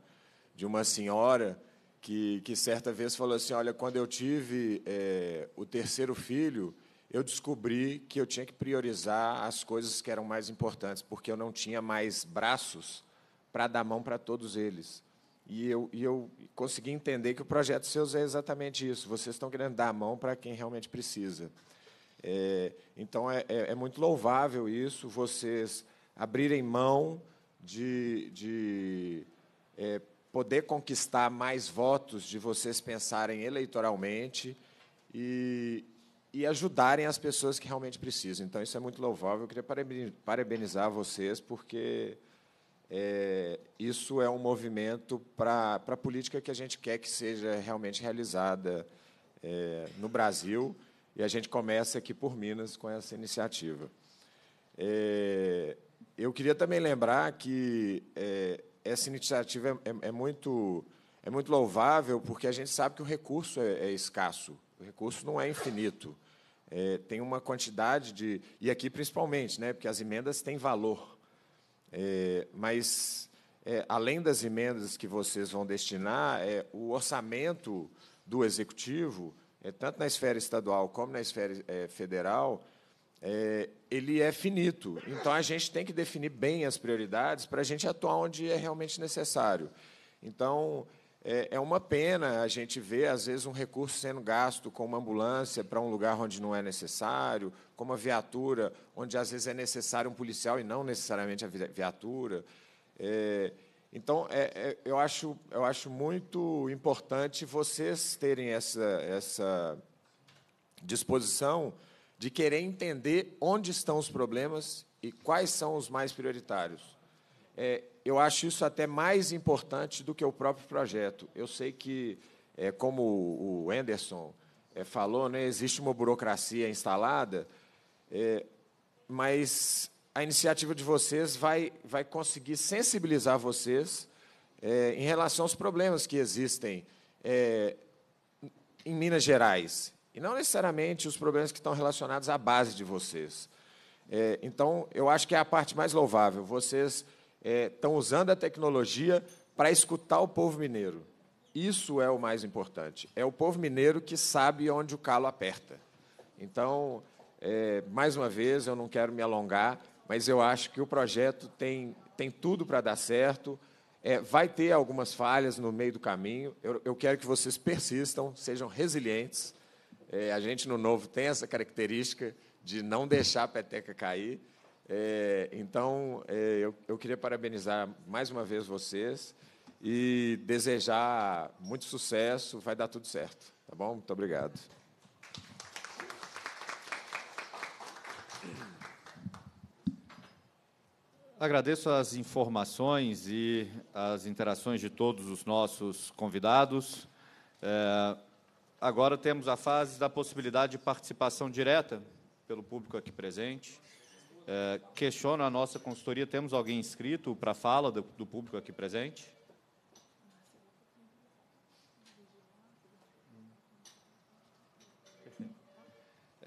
de uma senhora que, que certa vez falou assim: Olha, quando eu tive é, o terceiro filho, eu descobri que eu tinha que priorizar as coisas que eram mais importantes, porque eu não tinha mais braços para dar mão para todos eles. E eu, e eu consegui entender que o projeto Seus é exatamente isso. Vocês estão querendo dar a mão para quem realmente precisa. É, então, é, é, é, muito louvável isso, vocês abrirem mão de, de é, poder conquistar mais votos, de vocês pensarem eleitoralmente. E, e ajudarem as pessoas que realmente precisam. Então, isso é muito louvável. Eu queria parabenizar vocês, porque é, isso é um movimento para a política que a gente quer que seja realmente realizada é, no Brasil, e a gente começa aqui por Minas com essa iniciativa. É, eu queria também lembrar que é, essa iniciativa é, é, é, muito, é muito louvável, porque a gente sabe que o recurso é escasso, o recurso não é infinito. É, tem uma quantidade de. E aqui principalmente, né, porque as emendas têm valor. É, mas, é, além das emendas que vocês vão destinar, é, o orçamento do executivo, é, tanto na esfera estadual como na esfera é, federal, ele é finito. Então, a gente tem que definir bem as prioridades para a gente atuar onde é realmente necessário. Então, é, é, uma pena a gente ver, às vezes, um recurso sendo gasto com uma ambulância para um lugar onde não é necessário, com uma viatura, onde às vezes é necessário um policial e não necessariamente a viatura. É, então, é, é, eu, acho, eu acho muito importante vocês terem essa, essa disposição de querer entender onde estão os problemas e quais são os mais prioritários é, eu acho isso até mais importante do que o próprio projeto. Eu sei que, é, como o Anderson é, falou, né, existe uma burocracia instalada, é, mas a iniciativa de vocês vai, vai conseguir sensibilizar vocês é, em relação aos problemas que existem é, em Minas Gerais. E não necessariamente os problemas que estão relacionados à base de vocês. então, eu acho que é a parte mais louvável. Vocês estão é, usando a tecnologia para escutar o povo mineiro. Isso é o mais importante. É o povo mineiro que sabe onde o calo aperta. Então, é, mais uma vez, eu não quero me alongar, mas eu acho que o projeto tem, tem tudo para dar certo. É, vai ter algumas falhas no meio do caminho. Eu, eu quero que vocês persistam, sejam resilientes. É, a gente no Novo tem essa característica de não deixar a peteca cair. É, então, é, eu, eu queria parabenizar mais uma vez vocês e desejar muito sucesso, vai dar tudo certo, tá bom? Muito obrigado. Agradeço as informações e as interações de todos os nossos convidados. É, agora temos a fase da possibilidade de participação direta pelo público aqui presente. É, eh, questiono a nossa consultoria. Temos alguém inscrito para fala do, do público aqui presente?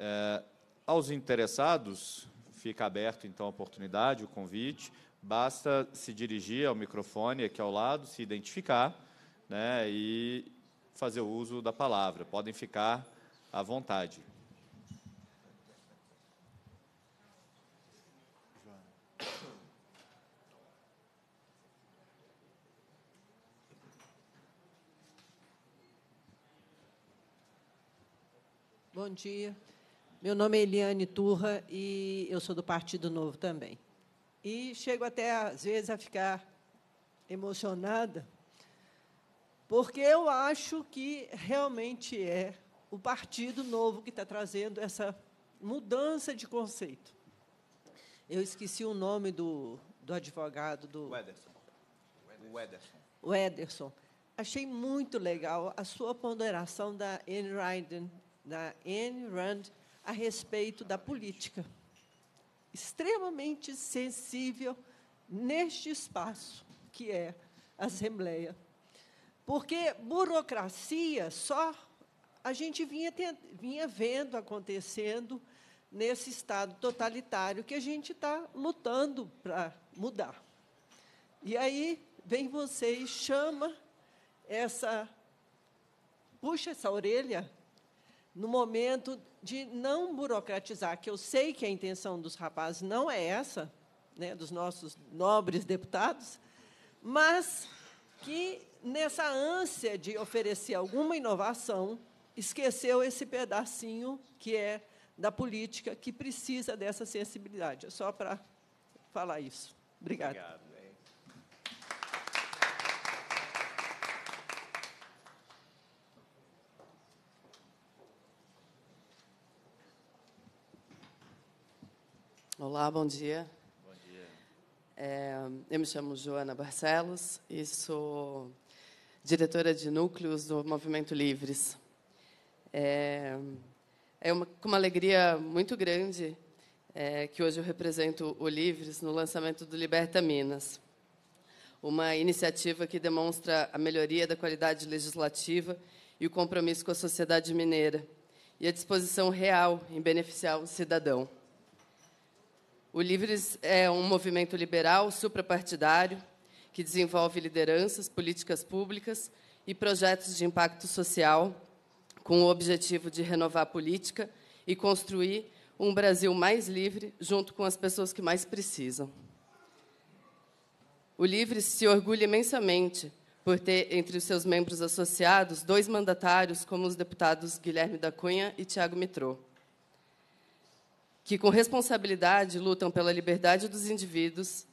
É, aos interessados, fica aberto então a oportunidade, o convite. Basta se dirigir ao microfone aqui ao lado, se identificar né, e fazer o uso da palavra. Podem ficar à vontade. Bom dia. Meu nome é Eliane Turra e eu sou do Partido Novo também. E chego até, às vezes, a ficar emocionada, porque eu acho que realmente é o Partido Novo que está trazendo essa mudança de conceito. Eu esqueci o nome do, do advogado do. Ederson. O Ederson. Achei muito legal a sua ponderação da Anne Ryden da Anne Rand, a respeito da política. Extremamente sensível neste espaço que é a Assembleia. Porque burocracia só a gente vinha, vinha vendo acontecendo nesse Estado totalitário que a gente está lutando para mudar. E aí vem você e chama essa. puxa essa orelha no momento de não burocratizar, que eu sei que a intenção dos rapazes não é essa, né, dos nossos nobres deputados, mas que nessa ânsia de oferecer alguma inovação, esqueceu esse pedacinho que é da política que precisa dessa sensibilidade. É só para falar isso. Obrigada. Obrigado. Olá, bom dia. Bom dia. É, eu me chamo Joana Barcelos e sou diretora de núcleos do Movimento Livres. É, é uma, com uma alegria muito grande é, que hoje eu represento o Livres no lançamento do Liberta Minas, uma iniciativa que demonstra a melhoria da qualidade legislativa e o compromisso com a sociedade mineira e a disposição real em beneficiar o cidadão. O Livres é um movimento liberal suprapartidário que desenvolve lideranças, políticas públicas e projetos de impacto social com o objetivo de renovar a política e construir um Brasil mais livre junto com as pessoas que mais precisam. O Livres se orgulha imensamente por ter entre os seus membros associados dois mandatários como os deputados Guilherme da Cunha e Tiago Mitrô que com responsabilidade lutam pela liberdade dos indivíduos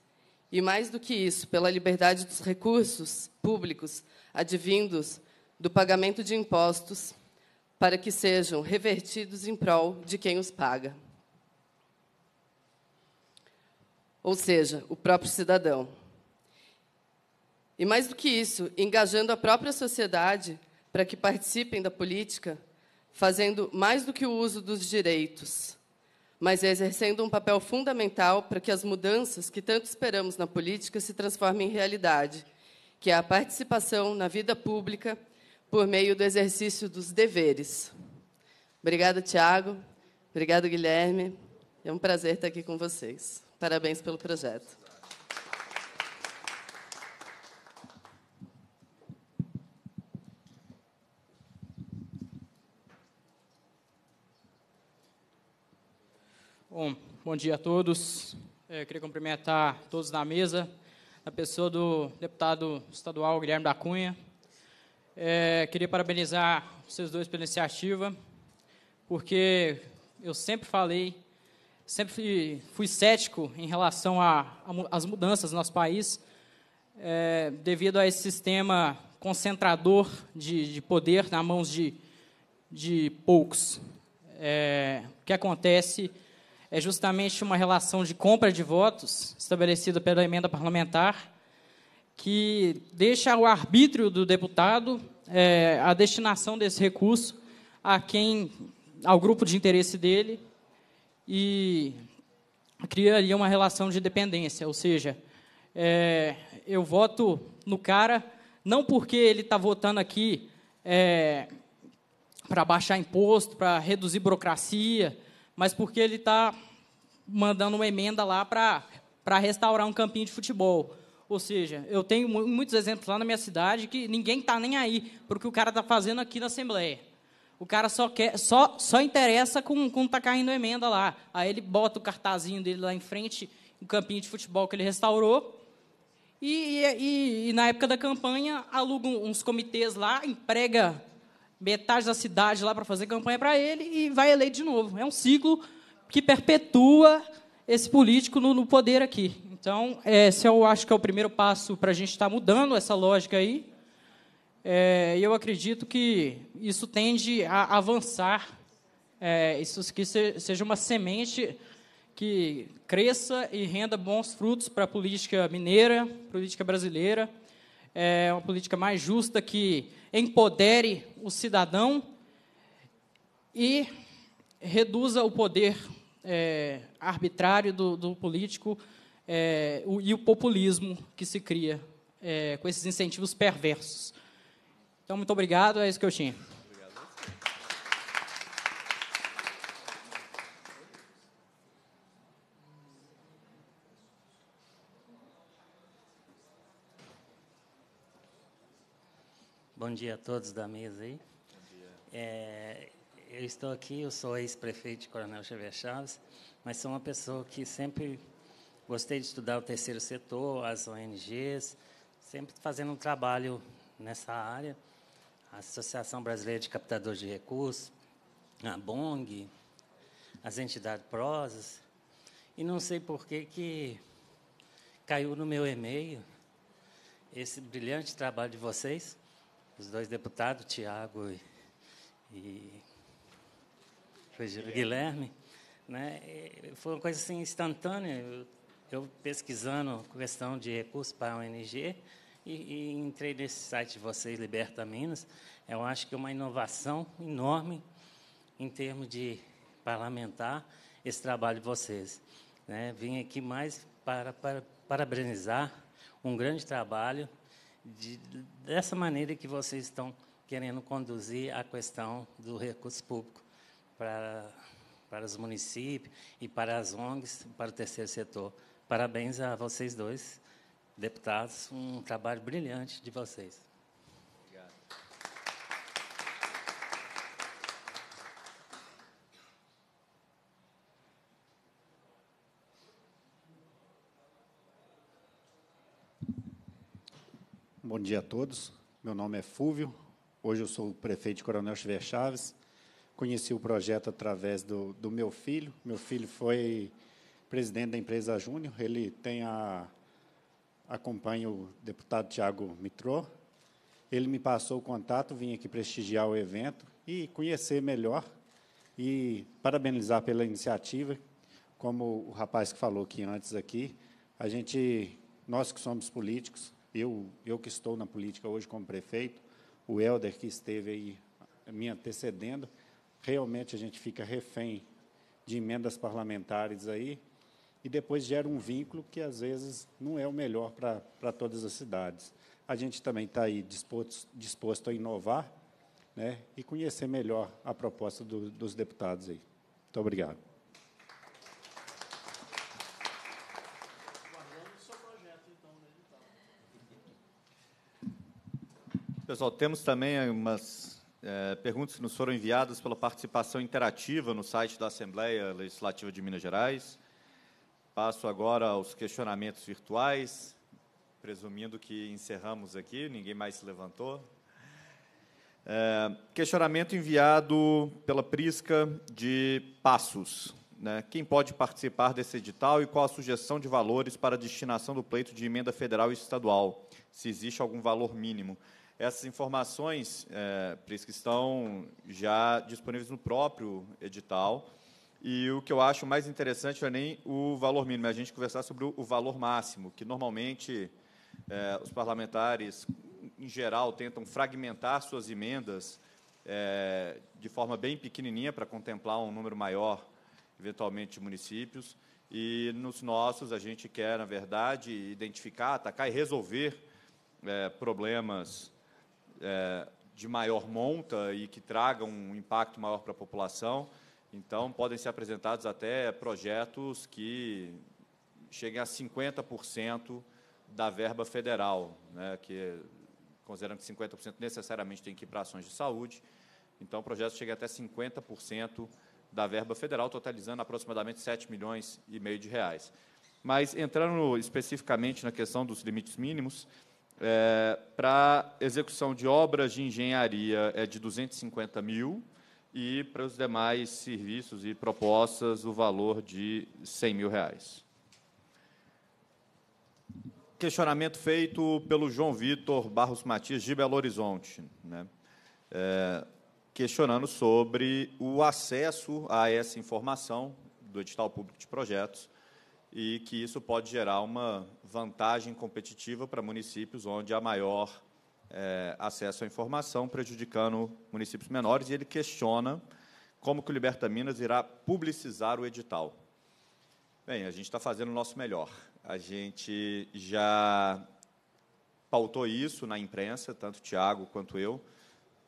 e, mais do que isso, pela liberdade dos recursos públicos advindos do pagamento de impostos para que sejam revertidos em prol de quem os paga. Ou seja, o próprio cidadão. E mais do que isso, engajando a própria sociedade para que participem da política, fazendo mais do que o uso dos direitos, mas é exercendo um papel fundamental para que as mudanças que tanto esperamos na política se transformem em realidade, que é a participação na vida pública por meio do exercício dos deveres. Obrigada, Tiago. Obrigado, Guilherme. É um prazer estar aqui com vocês. Parabéns pelo projeto. Bom, bom dia a todos. É, eu queria cumprimentar todos na mesa, a pessoa do deputado estadual Guilherme da Cunha. É, queria parabenizar vocês dois pela iniciativa, porque eu sempre falei, sempre fui cético em relação às mudanças no nosso país, é, devido a esse sistema concentrador de, de poder nas mãos de, de poucos. É, o que acontece é justamente uma relação de compra de votos estabelecida pela emenda parlamentar, que deixa ao arbítrio do deputado é, a destinação desse recurso a quem, ao grupo de interesse dele, e criaria uma relação de dependência, ou seja, é, eu voto no cara não porque ele está votando aqui é, para baixar imposto, para reduzir burocracia, mas porque ele está mandando uma emenda lá para restaurar um campinho de futebol. Ou seja, eu tenho muitos exemplos lá na minha cidade que ninguém está nem aí para o que o cara está fazendo aqui na Assembleia. O cara só quer, só, só interessa com com tá caindo emenda lá. Aí ele bota o cartazinho dele lá em frente, um campinho de futebol que ele restaurou. E, e, e, e na época da campanha aluga uns comitês lá, emprega metade da cidade lá para fazer campanha para ele e vai eleito de novo. É um ciclo que perpetua esse político no, no poder aqui. Então, é, esse eu acho que é o primeiro passo para a gente estar tá mudando essa lógica aí. É, eu acredito que isso tende a avançar, é, isso que seja uma semente que cresça e renda bons frutos para a política mineira, política brasileira, é uma política mais justa que empodere o cidadão e reduza o poder é, arbitrário do, do político é, o, e o populismo que se cria é, com esses incentivos perversos. Então, muito obrigado, é isso que eu tinha. Bom dia a todos da mesa aí. É, eu estou aqui, eu sou ex-prefeito de Coronel Xavier Chaves, mas sou uma pessoa que sempre gostei de estudar o terceiro setor, as ONGs, sempre fazendo um trabalho nessa área. A Associação Brasileira de Captadores de Recursos, a BONG, as entidades prosas. E não sei por que, que caiu no meu e-mail esse brilhante trabalho de vocês, os dois deputados, Tiago e, e Guilherme, Guilherme né? Eh, foi uma coisa assim instantânea. Eu, eu pesquisando questão de recursos para a ONG e, e, entrei nesse site de vocês, Liberta Minas. Eu acho que é uma inovação enorme em termos de parlamentar esse trabalho de vocês. Né? Vim aqui mais para, para parabenizar um grande trabalho de, dessa maneira que vocês estão querendo conduzir a questão do recurso público para, para os municípios e para as ONGs, para o terceiro setor. Parabéns a vocês dois, deputados, um trabalho brilhante de vocês. Obrigado. Bom dia a todos. Meu nome é Fúvio. Hoje eu sou o prefeito Coronel Chiver Chaves conheci o projeto através do, do meu filho. Meu filho foi presidente da empresa Júnior. Ele tem a acompanha o deputado Tiago Mitrô. Ele me passou o contato, vim aqui prestigiar o evento e conhecer melhor e parabenizar pela iniciativa. Como o rapaz que falou aqui antes aqui, a gente, nós que somos políticos, eu, eu que estou na política hoje como prefeito, o Helder que esteve aí me antecedendo, realmente a gente fica refém de emendas parlamentares aí, e depois gera um vínculo que às vezes não é o melhor para todas as cidades. A gente também está aí disposto, disposto a inovar né, e conhecer melhor a proposta do, dos deputados aí. Muito obrigado. Então, né, Pessoal, temos também umas é, perguntas que nos foram enviadas pela participação interativa no site da Assembleia Legislativa de Minas Gerais. Passo agora aos questionamentos virtuais, presumindo que encerramos aqui, ninguém mais se levantou. É, questionamento enviado pela Prisca de Passos. Né? Quem pode participar desse edital e qual a sugestão de valores para a destinação do pleito de emenda federal e estadual? Se existe algum valor mínimo? Essas informações, é, Prisca, estão já disponíveis no próprio edital. E o que eu acho mais interessante não é nem o valor mínimo, é a gente conversar sobre o valor máximo, que normalmente é, os parlamentares, em geral, tentam fragmentar suas emendas é, de forma bem pequenininha para contemplar um número maior, eventualmente, de municípios. E nos nossos, a gente quer, na verdade, identificar, atacar e resolver é, problemas é, de maior monta e que tragam um impacto maior para a população. Então, podem ser apresentados até projetos que cheguem a 50% da verba federal, né, que considerando que 50% necessariamente tem que ir para ações de saúde. Então, o projeto chega até 50% da verba federal, totalizando aproximadamente 7 milhões e meio de reais. Mas, entrando especificamente na questão dos limites mínimos, é, para execução de obras de engenharia é de 250 mil e para os demais serviços e propostas o valor de 100 mil reais. Questionamento feito pelo João Vitor Barros Matias de Belo Horizonte, né? é, questionando sobre o acesso a essa informação do edital público de projetos e que isso pode gerar uma vantagem competitiva para municípios onde há maior é, acesso à informação, prejudicando municípios menores, e ele questiona como que o Liberta Minas irá publicizar o edital. Bem, a gente está fazendo o nosso melhor. A gente já pautou isso na imprensa, tanto o Tiago quanto eu.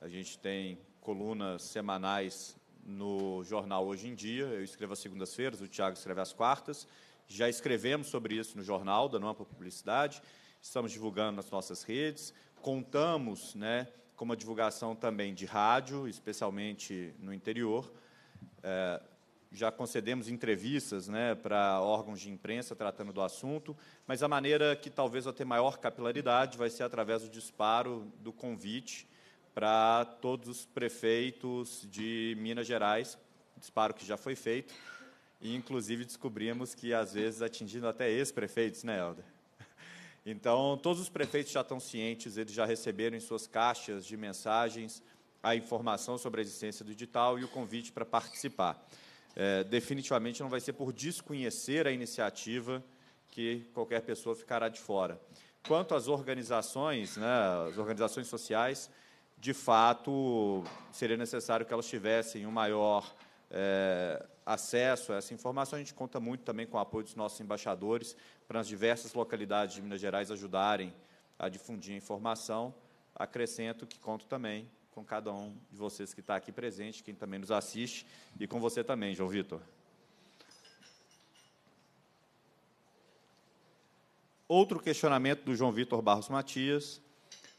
A gente tem colunas semanais no jornal Hoje em Dia. Eu escrevo às segundas-feiras, o Tiago escreve às quartas já escrevemos sobre isso no jornal da Nova Publicidade, estamos divulgando nas nossas redes, contamos né, com uma divulgação também de rádio, especialmente no interior. É, já concedemos entrevistas né, para órgãos de imprensa tratando do assunto, mas a maneira que talvez vai ter maior capilaridade vai ser através do disparo do convite para todos os prefeitos de Minas Gerais, disparo que já foi feito, e, inclusive, descobrimos que, às vezes, atingindo até ex-prefeitos, né, Helder? Então, todos os prefeitos já estão cientes, eles já receberam em suas caixas de mensagens a informação sobre a existência do edital e o convite para participar. É, definitivamente não vai ser por desconhecer a iniciativa que qualquer pessoa ficará de fora. Quanto às organizações, né, as organizações sociais, de fato, seria necessário que elas tivessem um maior é, acesso a essa informação. A gente conta muito também com o apoio dos nossos embaixadores para as diversas localidades de Minas Gerais ajudarem a difundir a informação. Acrescento que conto também com cada um de vocês que está aqui presente, quem também nos assiste, e com você também, João Vitor. Outro questionamento do João Vitor Barros Matias,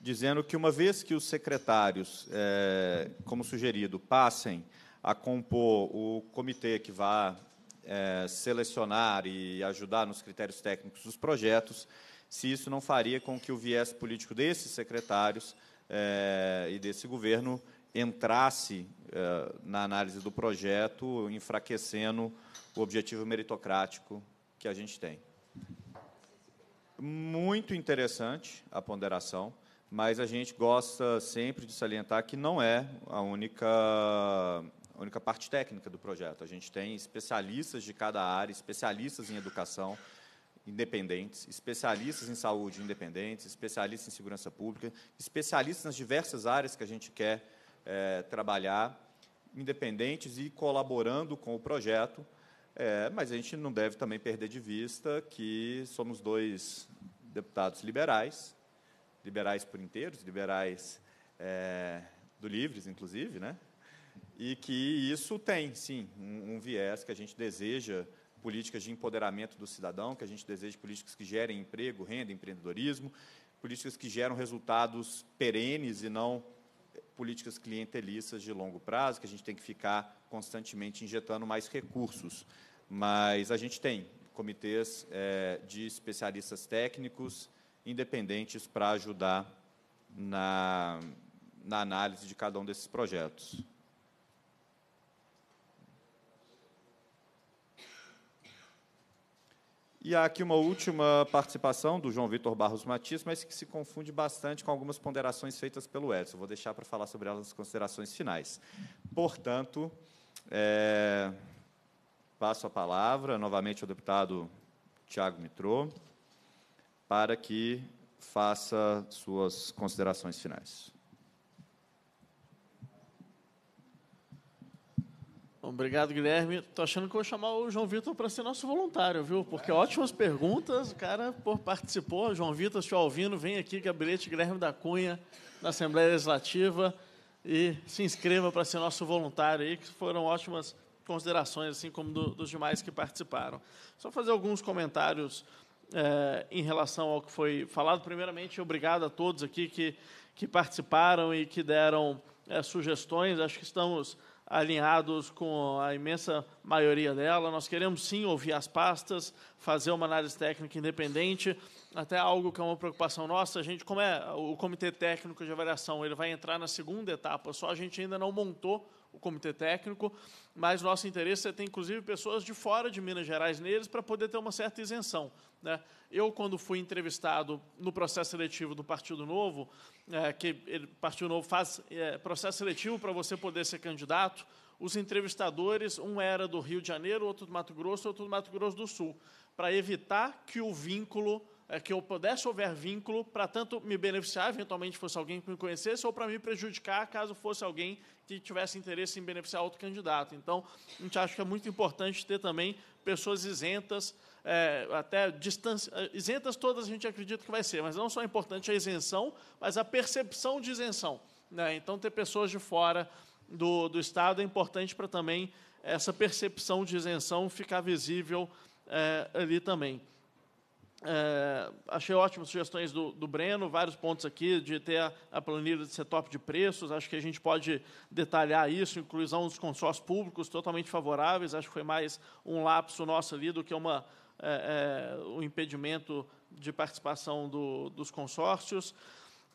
dizendo que, uma vez que os secretários, é, como sugerido, passem a compor o comitê que vai é, selecionar e ajudar nos critérios técnicos dos projetos, se isso não faria com que o viés político desses secretários é, e desse governo entrasse é, na análise do projeto, enfraquecendo o objetivo meritocrático que a gente tem. Muito interessante a ponderação, mas a gente gosta sempre de salientar que não é a única a única parte técnica do projeto. A gente tem especialistas de cada área, especialistas em educação independentes, especialistas em saúde independentes, especialistas em segurança pública, especialistas nas diversas áreas que a gente quer é, trabalhar, independentes e colaborando com o projeto. É, mas a gente não deve também perder de vista que somos dois deputados liberais, liberais por inteiros, liberais é, do Livres, inclusive, né? e que isso tem, sim, um, um viés que a gente deseja políticas de empoderamento do cidadão, que a gente deseja políticas que gerem emprego, renda, empreendedorismo, políticas que geram resultados perenes e não eh, políticas clientelistas de longo prazo, que a gente tem que ficar constantemente injetando mais recursos. Mas a gente tem comitês é, de especialistas técnicos independentes para ajudar na, na análise de cada um desses projetos. E há aqui uma última participação do João Vitor Barros Matias, mas que se confunde bastante com algumas ponderações feitas pelo Edson. Vou deixar para falar sobre elas nas considerações finais. Portanto, é, passo a palavra novamente ao deputado Tiago Mitrô para que faça suas considerações finais. Obrigado, Guilherme. Tô achando que vou chamar o João Vitor para ser nosso voluntário, viu? Porque ótimas perguntas, o cara pô, participou. João Vitor, se ouvindo, vem aqui, gabinete é Guilherme da Cunha, da Assembleia Legislativa, e se inscreva para ser nosso voluntário aí, que foram ótimas considerações, assim como do, dos demais que participaram. Só fazer alguns comentários é, em relação ao que foi falado. Primeiramente, obrigado a todos aqui que, que participaram e que deram é, sugestões. Acho que estamos alinhados com a imensa maioria dela. Nós queremos sim ouvir as pastas, fazer uma análise técnica independente, até algo que é uma preocupação nossa. A gente, como é o comitê técnico de avaliação, ele vai entrar na segunda etapa, só a gente ainda não montou o comitê técnico, mas nosso interesse é ter, inclusive, pessoas de fora de Minas Gerais neles para poder ter uma certa isenção. Né? Eu, quando fui entrevistado no processo seletivo do Partido Novo, é, que o Partido Novo faz é, processo seletivo para você poder ser candidato, os entrevistadores, um era do Rio de Janeiro, outro do Mato Grosso, outro do Mato Grosso do Sul, para evitar que o vínculo é, que eu pudesse houver vínculo para tanto me beneficiar, eventualmente fosse alguém que me conhecesse, ou para me prejudicar caso fosse alguém que tivesse interesse em beneficiar outro candidato. Então, a gente acha que é muito importante ter também pessoas isentas, é, até distância. É, isentas todas a gente acredita que vai ser, mas não só é importante a isenção, mas a percepção de isenção. Né? Então, ter pessoas de fora do, do Estado é importante para também essa percepção de isenção ficar visível é, ali também. É, achei ótimas sugestões do, do, Breno, vários pontos aqui de ter a, a, planilha de setup de preços. Acho que a gente pode detalhar isso, inclusão dos consórcios públicos totalmente favoráveis. Acho que foi mais um lapso nosso ali do que uma, é, é, um impedimento de participação do, dos consórcios.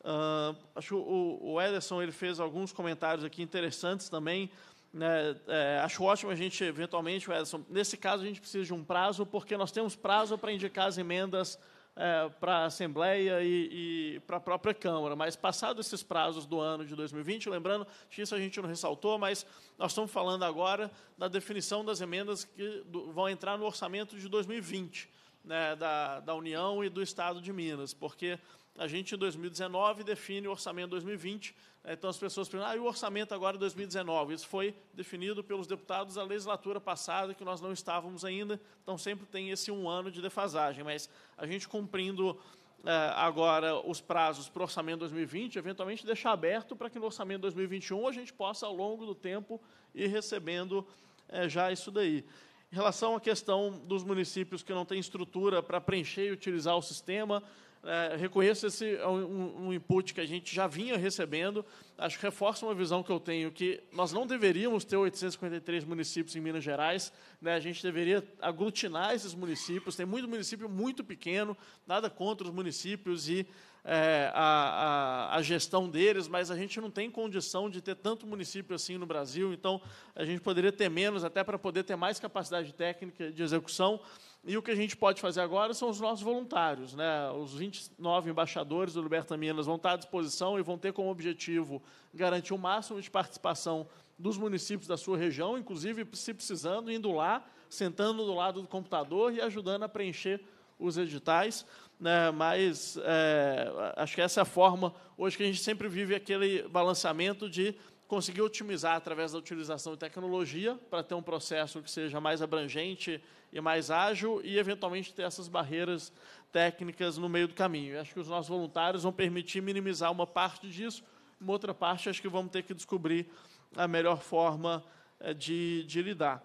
Uh, acho que o, o Ederson ele fez alguns comentários aqui interessantes também né, é, acho ótimo a gente, eventualmente, Edson, nesse caso a gente precisa de um prazo, porque nós temos prazo para indicar as emendas é, para a Assembleia e, e para a própria Câmara. Mas, passado esses prazos do ano de 2020, lembrando que isso a gente não ressaltou, mas nós estamos falando agora da definição das emendas que do, vão entrar no orçamento de 2020 né, da, da União e do Estado de Minas, porque a gente, em 2019, define o orçamento 2020. Então, as pessoas perguntam, ah, e o orçamento agora é 2019? Isso foi definido pelos deputados da legislatura passada, que nós não estávamos ainda, então sempre tem esse um ano de defasagem. Mas a gente cumprindo eh, agora os prazos para o orçamento 2020, eventualmente deixar aberto para que no orçamento 2021 a gente possa, ao longo do tempo, ir recebendo eh, já isso daí. Em relação à questão dos municípios que não têm estrutura para preencher e utilizar o sistema, é, reconheço esse é um, um input que a gente já vinha recebendo. Acho que reforça uma visão que eu tenho que nós não deveríamos ter 853 municípios em Minas Gerais. Né? A gente deveria aglutinar esses municípios. Tem muito município muito pequeno, nada contra os municípios e é, a, a, a, gestão deles, mas a gente não tem condição de ter tanto município assim no Brasil. Então a gente poderia ter menos, até para poder ter mais capacidade técnica de execução. E o que a gente pode fazer agora são os nossos voluntários. Né? Os 29 embaixadores do Liberta Minas vão estar à disposição e vão ter como objetivo garantir o máximo de participação dos municípios da sua região, inclusive, se precisando, indo lá, sentando do lado do computador e ajudando a preencher os editais. Né? Mas é, acho que essa é a forma hoje que a gente sempre vive aquele balanceamento de conseguir otimizar através da utilização de tecnologia para ter um processo que seja mais abrangente e mais ágil e, eventualmente, ter essas barreiras técnicas no meio do caminho. Acho que os nossos voluntários vão permitir minimizar uma parte disso, uma outra parte acho que vamos ter que descobrir a melhor forma eh, de, de lidar.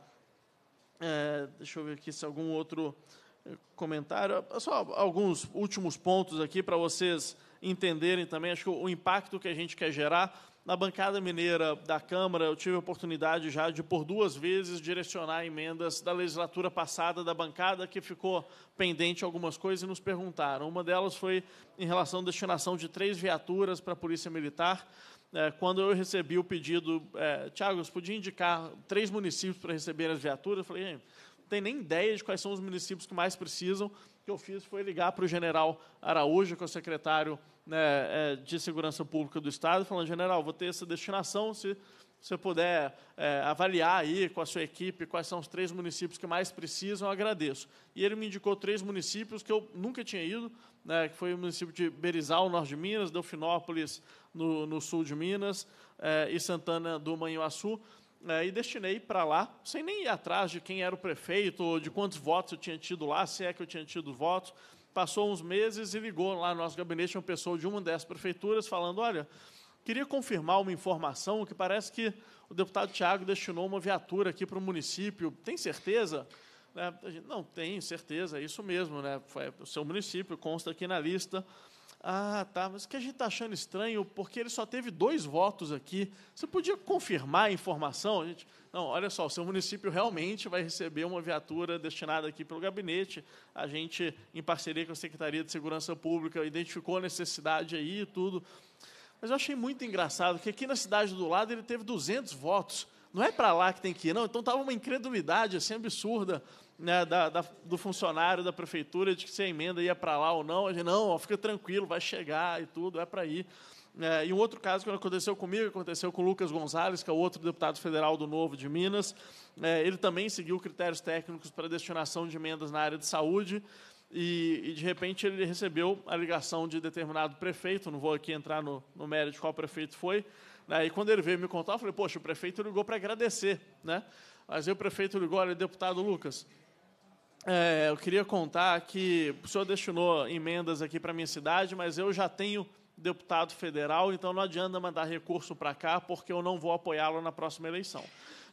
É, deixa eu ver aqui se algum outro eh, comentário. Só alguns últimos pontos aqui para vocês entenderem também acho que o impacto que a gente quer gerar na bancada mineira da Câmara, eu tive a oportunidade já de, por duas vezes, direcionar emendas da legislatura passada da bancada, que ficou pendente algumas coisas e nos perguntaram. Uma delas foi em relação à destinação de três viaturas para a Polícia Militar. É, quando eu recebi o pedido, é, Tiago, você podia indicar três municípios para receber as viaturas? Eu falei, não tem nem ideia de quais são os municípios que mais precisam que eu fiz foi ligar para o general Araújo, que é o secretário né, é, de Segurança Pública do Estado, falando, general, vou ter essa destinação, se você puder é, avaliar aí com a sua equipe quais são os três municípios que mais precisam, eu agradeço. E ele me indicou três municípios que eu nunca tinha ido, né, que foi o município de Berizal, no norte de Minas, Delfinópolis, no, no sul de Minas, é, e Santana do Manhuaçu é, e destinei para lá, sem nem ir atrás de quem era o prefeito, ou de quantos votos eu tinha tido lá, se é que eu tinha tido votos. Passou uns meses e ligou lá no nosso gabinete uma pessoa de uma dessas prefeituras falando: olha, queria confirmar uma informação que parece que o deputado Tiago destinou uma viatura aqui para o município. Tem certeza? Né, Não, tem certeza, é isso mesmo, né? Foi o seu município, consta aqui na lista. Ah, tá, mas o que a gente está achando estranho, porque ele só teve dois votos aqui. Você podia confirmar a informação? A gente, não, olha só, o seu município realmente vai receber uma viatura destinada aqui pelo gabinete. A gente, em parceria com a Secretaria de Segurança Pública, identificou a necessidade aí e tudo. Mas eu achei muito engraçado que aqui na cidade do lado ele teve 200 votos. Não é para lá que tem que ir, não. Então estava uma incredulidade assim absurda né, da, da, do funcionário da prefeitura de que se a emenda ia para lá ou não. A gente, não, ó, fica tranquilo, vai chegar e tudo, é para ir. É, e um outro caso que aconteceu comigo, aconteceu com o Lucas Gonzalez, que é o outro deputado federal do Novo de Minas. É, ele também seguiu critérios técnicos para destinação de emendas na área de saúde. E, e, de repente ele recebeu a ligação de determinado prefeito, não vou aqui entrar no, no mérito de qual prefeito foi, né, e quando ele veio me contar, eu falei, poxa, o prefeito ligou para agradecer, né? Mas aí o prefeito ligou, olha, deputado Lucas, é, eu queria contar que o senhor destinou emendas aqui para minha cidade, mas eu já tenho deputado federal, então não adianta mandar recurso para cá, porque eu não vou apoiá-lo na próxima eleição.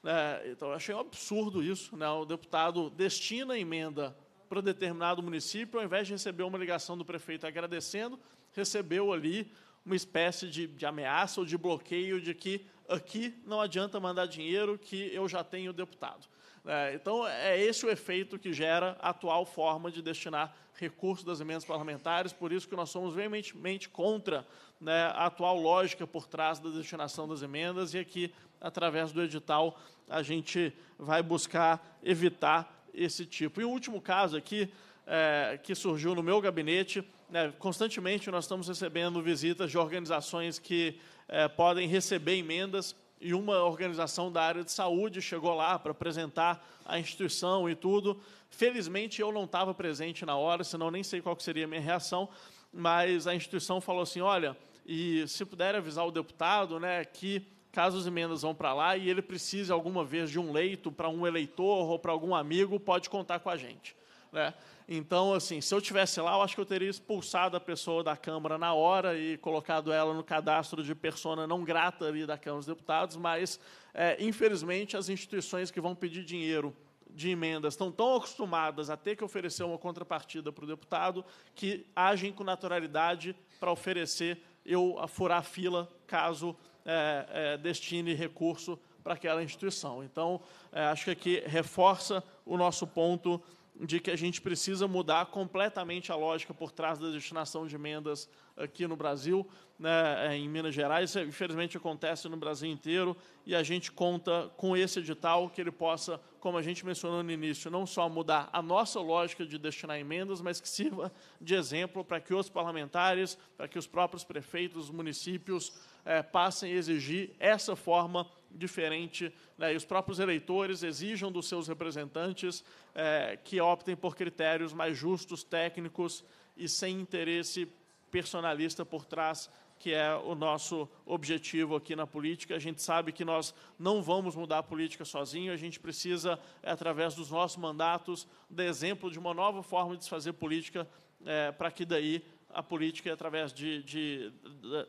É, então, eu achei um absurdo isso. Né? O deputado destina a emenda para determinado município, ao invés de receber uma ligação do prefeito agradecendo, recebeu ali uma espécie de, de ameaça ou de bloqueio de que aqui não adianta mandar dinheiro, que eu já tenho deputado. É, então, é esse o efeito que gera a atual forma de destinar recursos das emendas parlamentares, por isso que nós somos veementemente contra né, a atual lógica por trás da destinação das emendas, e aqui, através do edital, a gente vai buscar evitar esse tipo. E o último caso aqui, é, que surgiu no meu gabinete, né, constantemente nós estamos recebendo visitas de organizações que é, podem receber emendas e uma organização da área de saúde chegou lá para apresentar a instituição e tudo. Felizmente eu não estava presente na hora, senão nem sei qual seria a minha reação, mas a instituição falou assim: olha, e se puder avisar o deputado, né, que caso as emendas vão para lá e ele precise alguma vez de um leito para um eleitor ou para algum amigo, pode contar com a gente. Né? Então, assim, se eu tivesse lá, eu acho que eu teria expulsado a pessoa da Câmara na hora e colocado ela no cadastro de persona não grata ali da Câmara dos Deputados, mas, é, infelizmente, as instituições que vão pedir dinheiro de emendas estão tão acostumadas a ter que oferecer uma contrapartida para o deputado que agem com naturalidade para oferecer eu a furar a fila caso é, é, destine recurso para aquela instituição. Então, é, acho que aqui reforça o nosso ponto de que a gente precisa mudar completamente a lógica por trás da destinação de emendas aqui no Brasil, né, é, em Minas Gerais. Isso, infelizmente, acontece no Brasil inteiro e a gente conta com esse edital que ele possa, como a gente mencionou no início, não só mudar a nossa lógica de destinar emendas, mas que sirva de exemplo para que os parlamentares, para que os próprios prefeitos, os municípios é, passem a exigir essa forma diferente, né, e os próprios eleitores exijam dos seus representantes é, que optem por critérios mais justos, técnicos e sem interesse personalista por trás que é o nosso objetivo aqui na política. A gente sabe que nós não vamos mudar a política sozinho, a gente precisa, é, através dos nossos mandatos, dar exemplo de uma nova forma de se fazer política, é, para que daí a política, através de, de,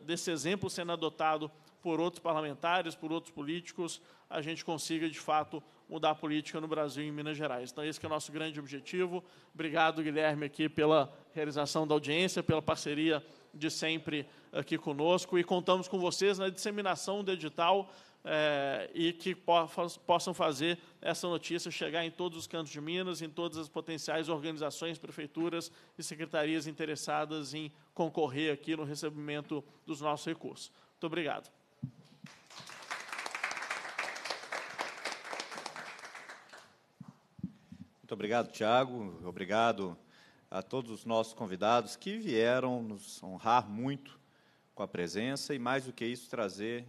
desse exemplo sendo adotado por outros parlamentares, por outros políticos, a gente consiga, de fato, mudar a política no Brasil e em Minas Gerais. Então, esse é o nosso grande objetivo. Obrigado, Guilherme, aqui pela realização da audiência, pela parceria de sempre aqui conosco. E contamos com vocês na disseminação do edital é, e que possam fazer essa notícia chegar em todos os cantos de Minas, em todas as potenciais organizações, prefeituras e secretarias interessadas em concorrer aqui no recebimento dos nossos recursos. Muito obrigado. Muito obrigado, Tiago. Obrigado a todos os nossos convidados que vieram nos honrar muito com a presença e, mais do que isso, trazer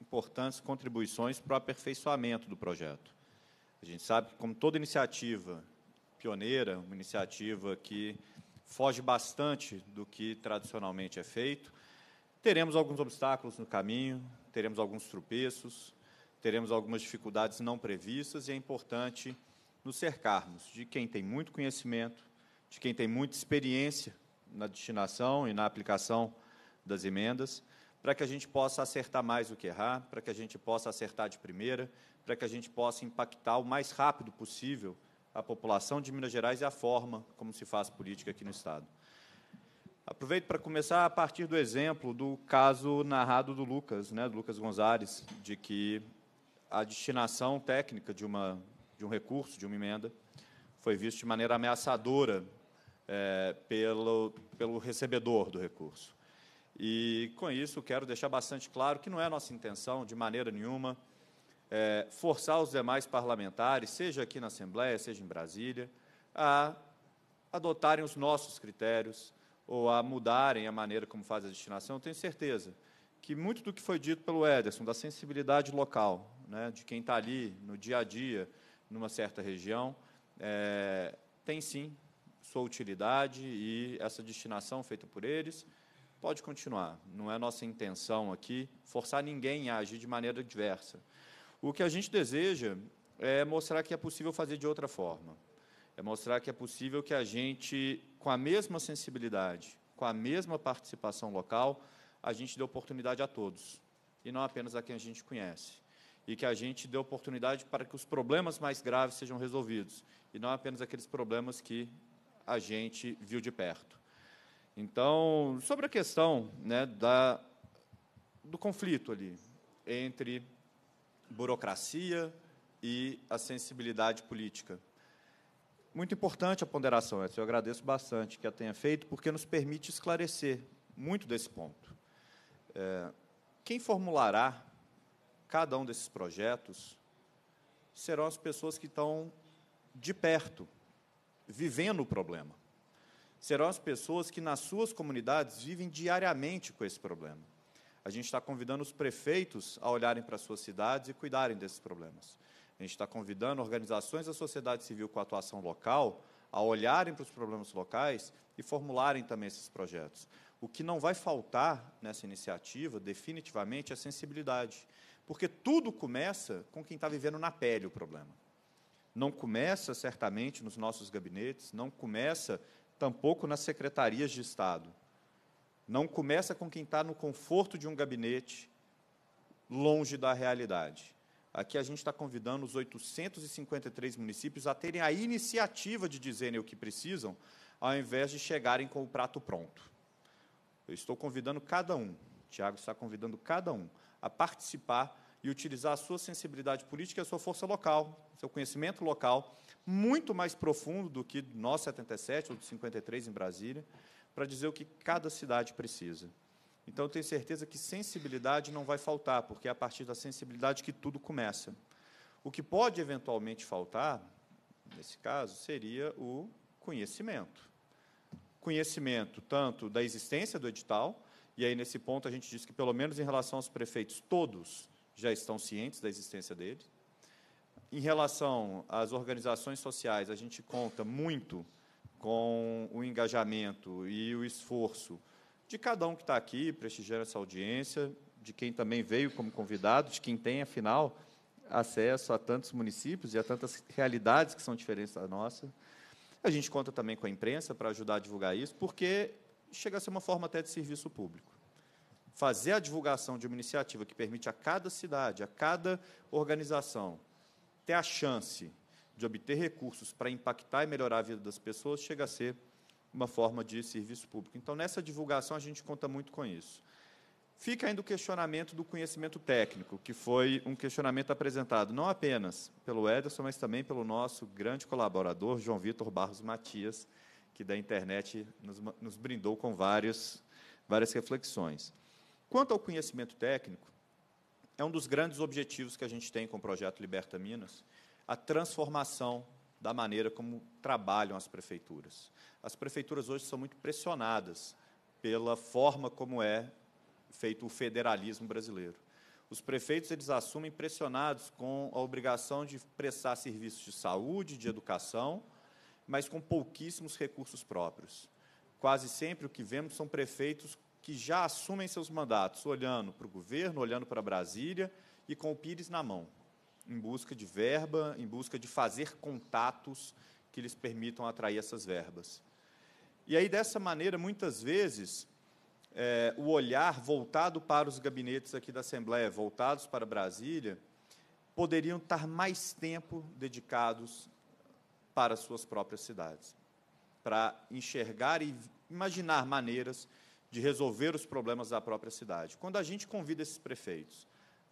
importantes contribuições para o aperfeiçoamento do projeto. A gente sabe que, como toda iniciativa pioneira, uma iniciativa que foge bastante do que tradicionalmente é feito, teremos alguns obstáculos no caminho, teremos alguns tropeços, teremos algumas dificuldades não previstas e é importante nos cercarmos de quem tem muito conhecimento, de quem tem muita experiência na destinação e na aplicação das emendas, para que a gente possa acertar mais do que errar, para que a gente possa acertar de primeira, para que a gente possa impactar o mais rápido possível a população de Minas Gerais e a forma como se faz política aqui no Estado. Aproveito para começar a partir do exemplo do caso narrado do Lucas, né, do Lucas Gonzalez, de que a destinação técnica de uma de um recurso, de uma emenda, foi visto de maneira ameaçadora é, pelo, pelo recebedor do recurso. E, com isso, quero deixar bastante claro que não é nossa intenção, de maneira nenhuma, é, forçar os demais parlamentares, seja aqui na Assembleia, seja em Brasília, a adotarem os nossos critérios ou a mudarem a maneira como faz a destinação. Eu tenho certeza que muito do que foi dito pelo Ederson, da sensibilidade local, né, de quem está ali no dia a dia, numa certa região, é, tem sim sua utilidade e essa destinação feita por eles pode continuar. Não é nossa intenção aqui forçar ninguém a agir de maneira diversa. O que a gente deseja é mostrar que é possível fazer de outra forma. É mostrar que é possível que a gente, com a mesma sensibilidade, com a mesma participação local, a gente dê oportunidade a todos, e não apenas a quem a gente conhece e que a gente dê oportunidade para que os problemas mais graves sejam resolvidos, e não apenas aqueles problemas que a gente viu de perto. Então, sobre a questão né, da, do conflito ali entre burocracia e a sensibilidade política. Muito importante a ponderação, eu agradeço bastante que a tenha feito, porque nos permite esclarecer muito desse ponto. É, quem formulará cada um desses projetos serão as pessoas que estão de perto, vivendo o problema. Serão as pessoas que, nas suas comunidades, vivem diariamente com esse problema. A gente está convidando os prefeitos a olharem para suas cidades e cuidarem desses problemas. A gente está convidando organizações da sociedade civil com atuação local a olharem para os problemas locais e formularem também esses projetos. O que não vai faltar nessa iniciativa, definitivamente, é sensibilidade. Porque tudo começa com quem está vivendo na pele o problema. Não começa, certamente, nos nossos gabinetes, não começa tampouco nas secretarias de Estado. Não começa com quem está no conforto de um gabinete, longe da realidade. Aqui a gente está convidando os 853 municípios a terem a iniciativa de dizerem o que precisam, ao invés de chegarem com o prato pronto. Eu estou convidando cada um, Tiago está convidando cada um, a participar e utilizar a sua sensibilidade política e a sua força local, seu conhecimento local, muito mais profundo do que nós 77 ou do 53 em Brasília, para dizer o que cada cidade precisa. Então, eu tenho certeza que sensibilidade não vai faltar, porque é a partir da sensibilidade que tudo começa. O que pode eventualmente faltar, nesse caso, seria o conhecimento. Conhecimento tanto da existência do edital, e aí nesse ponto a gente diz que, pelo menos em relação aos prefeitos, todos já estão cientes da existência dele. Em relação às organizações sociais, a gente conta muito com o engajamento e o esforço de cada um que está aqui prestigiando essa audiência, de quem também veio como convidado, de quem tem, afinal, acesso a tantos municípios e a tantas realidades que são diferentes da nossa. A gente conta também com a imprensa para ajudar a divulgar isso, porque chega a ser uma forma até de serviço público fazer a divulgação de uma iniciativa que permite a cada cidade, a cada organização, ter a chance de obter recursos para impactar e melhorar a vida das pessoas, chega a ser uma forma de serviço público. Então, nessa divulgação, a gente conta muito com isso. Fica ainda o questionamento do conhecimento técnico, que foi um questionamento apresentado não apenas pelo Ederson, mas também pelo nosso grande colaborador, João Vitor Barros Matias, que da internet nos, nos brindou com vários, várias reflexões. Quanto ao conhecimento técnico, é um dos grandes objetivos que a gente tem com o projeto Liberta Minas, a transformação da maneira como trabalham as prefeituras. As prefeituras hoje são muito pressionadas pela forma como é feito o federalismo brasileiro. Os prefeitos eles assumem pressionados com a obrigação de prestar serviços de saúde, de educação, mas com pouquíssimos recursos próprios. Quase sempre o que vemos são prefeitos que já assumem seus mandatos olhando para o governo, olhando para Brasília e com o Pires na mão, em busca de verba, em busca de fazer contatos que lhes permitam atrair essas verbas. E aí, dessa maneira, muitas vezes, é, o olhar voltado para os gabinetes aqui da Assembleia, voltados para Brasília, poderiam estar mais tempo dedicados para suas próprias cidades, para enxergar e imaginar maneiras de resolver os problemas da própria cidade. Quando a gente convida esses prefeitos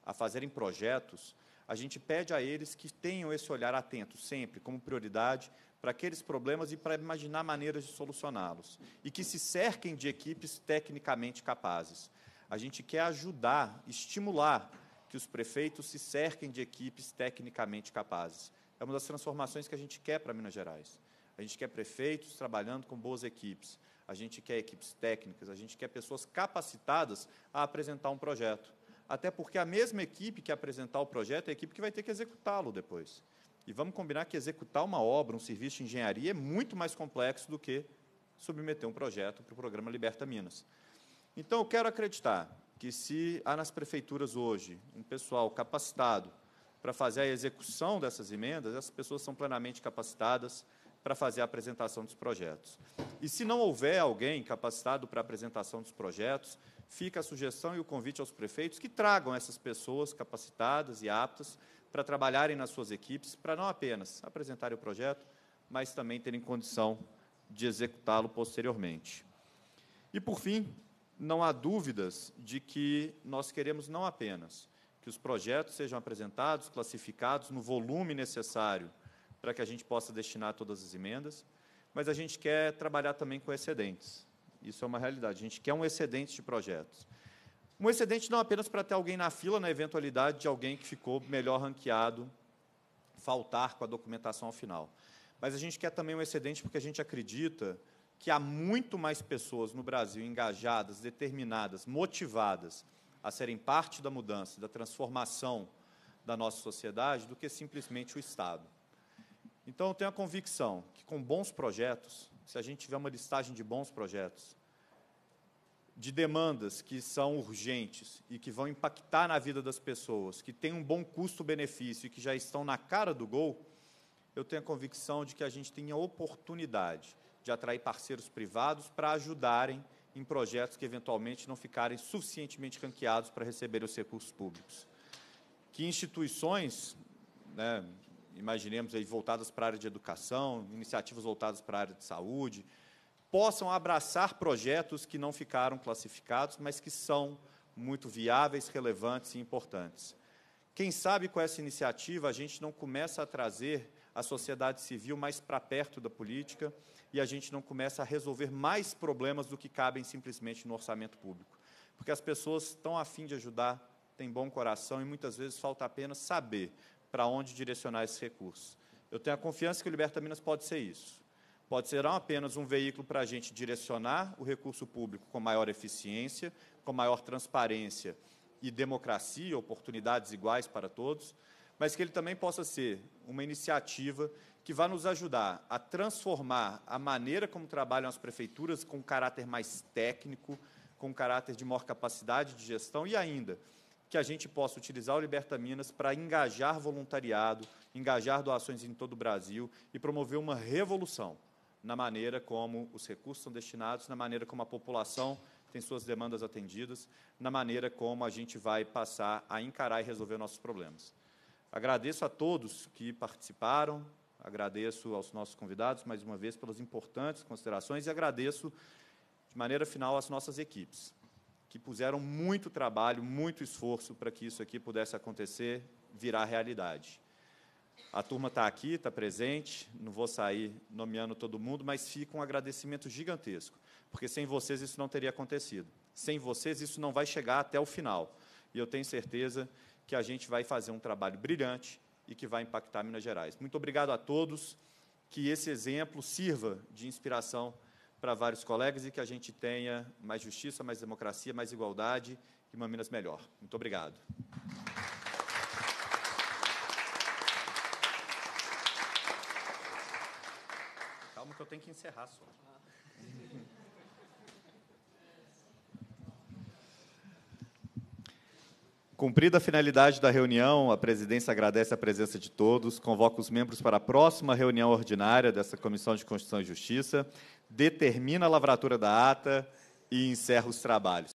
a fazerem projetos, a gente pede a eles que tenham esse olhar atento sempre, como prioridade, para aqueles problemas e para imaginar maneiras de solucioná-los. E que se cerquem de equipes tecnicamente capazes. A gente quer ajudar, estimular que os prefeitos se cerquem de equipes tecnicamente capazes. É uma das transformações que a gente quer para Minas Gerais. A gente quer prefeitos trabalhando com boas equipes a gente quer equipes técnicas, a gente quer pessoas capacitadas a apresentar um projeto. Até porque a mesma equipe que apresentar o projeto é a equipe que vai ter que executá-lo depois. E vamos combinar que executar uma obra, um serviço de engenharia, é muito mais complexo do que submeter um projeto para o programa Liberta Minas. Então, eu quero acreditar que, se há nas prefeituras hoje um pessoal capacitado para fazer a execução dessas emendas, essas pessoas são plenamente capacitadas, para fazer a apresentação dos projetos. E se não houver alguém capacitado para a apresentação dos projetos, fica a sugestão e o convite aos prefeitos que tragam essas pessoas capacitadas e aptas para trabalharem nas suas equipes, para não apenas apresentarem o projeto, mas também terem condição de executá-lo posteriormente. E, por fim, não há dúvidas de que nós queremos não apenas que os projetos sejam apresentados, classificados no volume necessário para que a gente possa destinar todas as emendas, mas a gente quer trabalhar também com excedentes. Isso é uma realidade. A gente quer um excedente de projetos. Um excedente não apenas para ter alguém na fila, na eventualidade de alguém que ficou melhor ranqueado faltar com a documentação ao final. Mas a gente quer também um excedente porque a gente acredita que há muito mais pessoas no Brasil engajadas, determinadas, motivadas a serem parte da mudança, da transformação da nossa sociedade, do que simplesmente o Estado. Então, eu tenho a convicção que, com bons projetos, se a gente tiver uma listagem de bons projetos, de demandas que são urgentes e que vão impactar na vida das pessoas, que têm um bom custo-benefício e que já estão na cara do gol, eu tenho a convicção de que a gente tem a oportunidade de atrair parceiros privados para ajudarem em projetos que eventualmente não ficarem suficientemente ranqueados para receber os recursos públicos. Que instituições, né, imaginemos aí, voltadas para a área de educação, iniciativas voltadas para a área de saúde, possam abraçar projetos que não ficaram classificados, mas que são muito viáveis, relevantes e importantes. Quem sabe com essa iniciativa a gente não começa a trazer a sociedade civil mais para perto da política e a gente não começa a resolver mais problemas do que cabem simplesmente no orçamento público. Porque as pessoas estão afim de ajudar, têm bom coração e muitas vezes falta apenas saber para onde direcionar esses recursos. Eu tenho a confiança que o Liberta Minas pode ser isso. Pode ser não apenas um veículo para a gente direcionar o recurso público com maior eficiência, com maior transparência e democracia, oportunidades iguais para todos, mas que ele também possa ser uma iniciativa que vá nos ajudar a transformar a maneira como trabalham as prefeituras com um caráter mais técnico, com um caráter de maior capacidade de gestão e ainda que a gente possa utilizar o Liberta Minas para engajar voluntariado, engajar doações em todo o Brasil e promover uma revolução na maneira como os recursos são destinados, na maneira como a população tem suas demandas atendidas, na maneira como a gente vai passar a encarar e resolver nossos problemas. Agradeço a todos que participaram, agradeço aos nossos convidados mais uma vez pelas importantes considerações e agradeço de maneira final às nossas equipes que puseram muito trabalho, muito esforço para que isso aqui pudesse acontecer, virar realidade. A turma está aqui, está presente, não vou sair nomeando todo mundo, mas fica um agradecimento gigantesco, porque sem vocês isso não teria acontecido. Sem vocês isso não vai chegar até o final. E eu tenho certeza que a gente vai fazer um trabalho brilhante e que vai impactar Minas Gerais. Muito obrigado a todos, que esse exemplo sirva de inspiração para vários colegas e que a gente tenha mais justiça, mais democracia, mais igualdade e uma Minas melhor. Muito obrigado. Calma que eu tenho que encerrar só. Cumprida a finalidade da reunião, a presidência agradece a presença de todos, convoca os membros para a próxima reunião ordinária dessa Comissão de Constituição e Justiça, determina a lavratura da ata e encerra os trabalhos.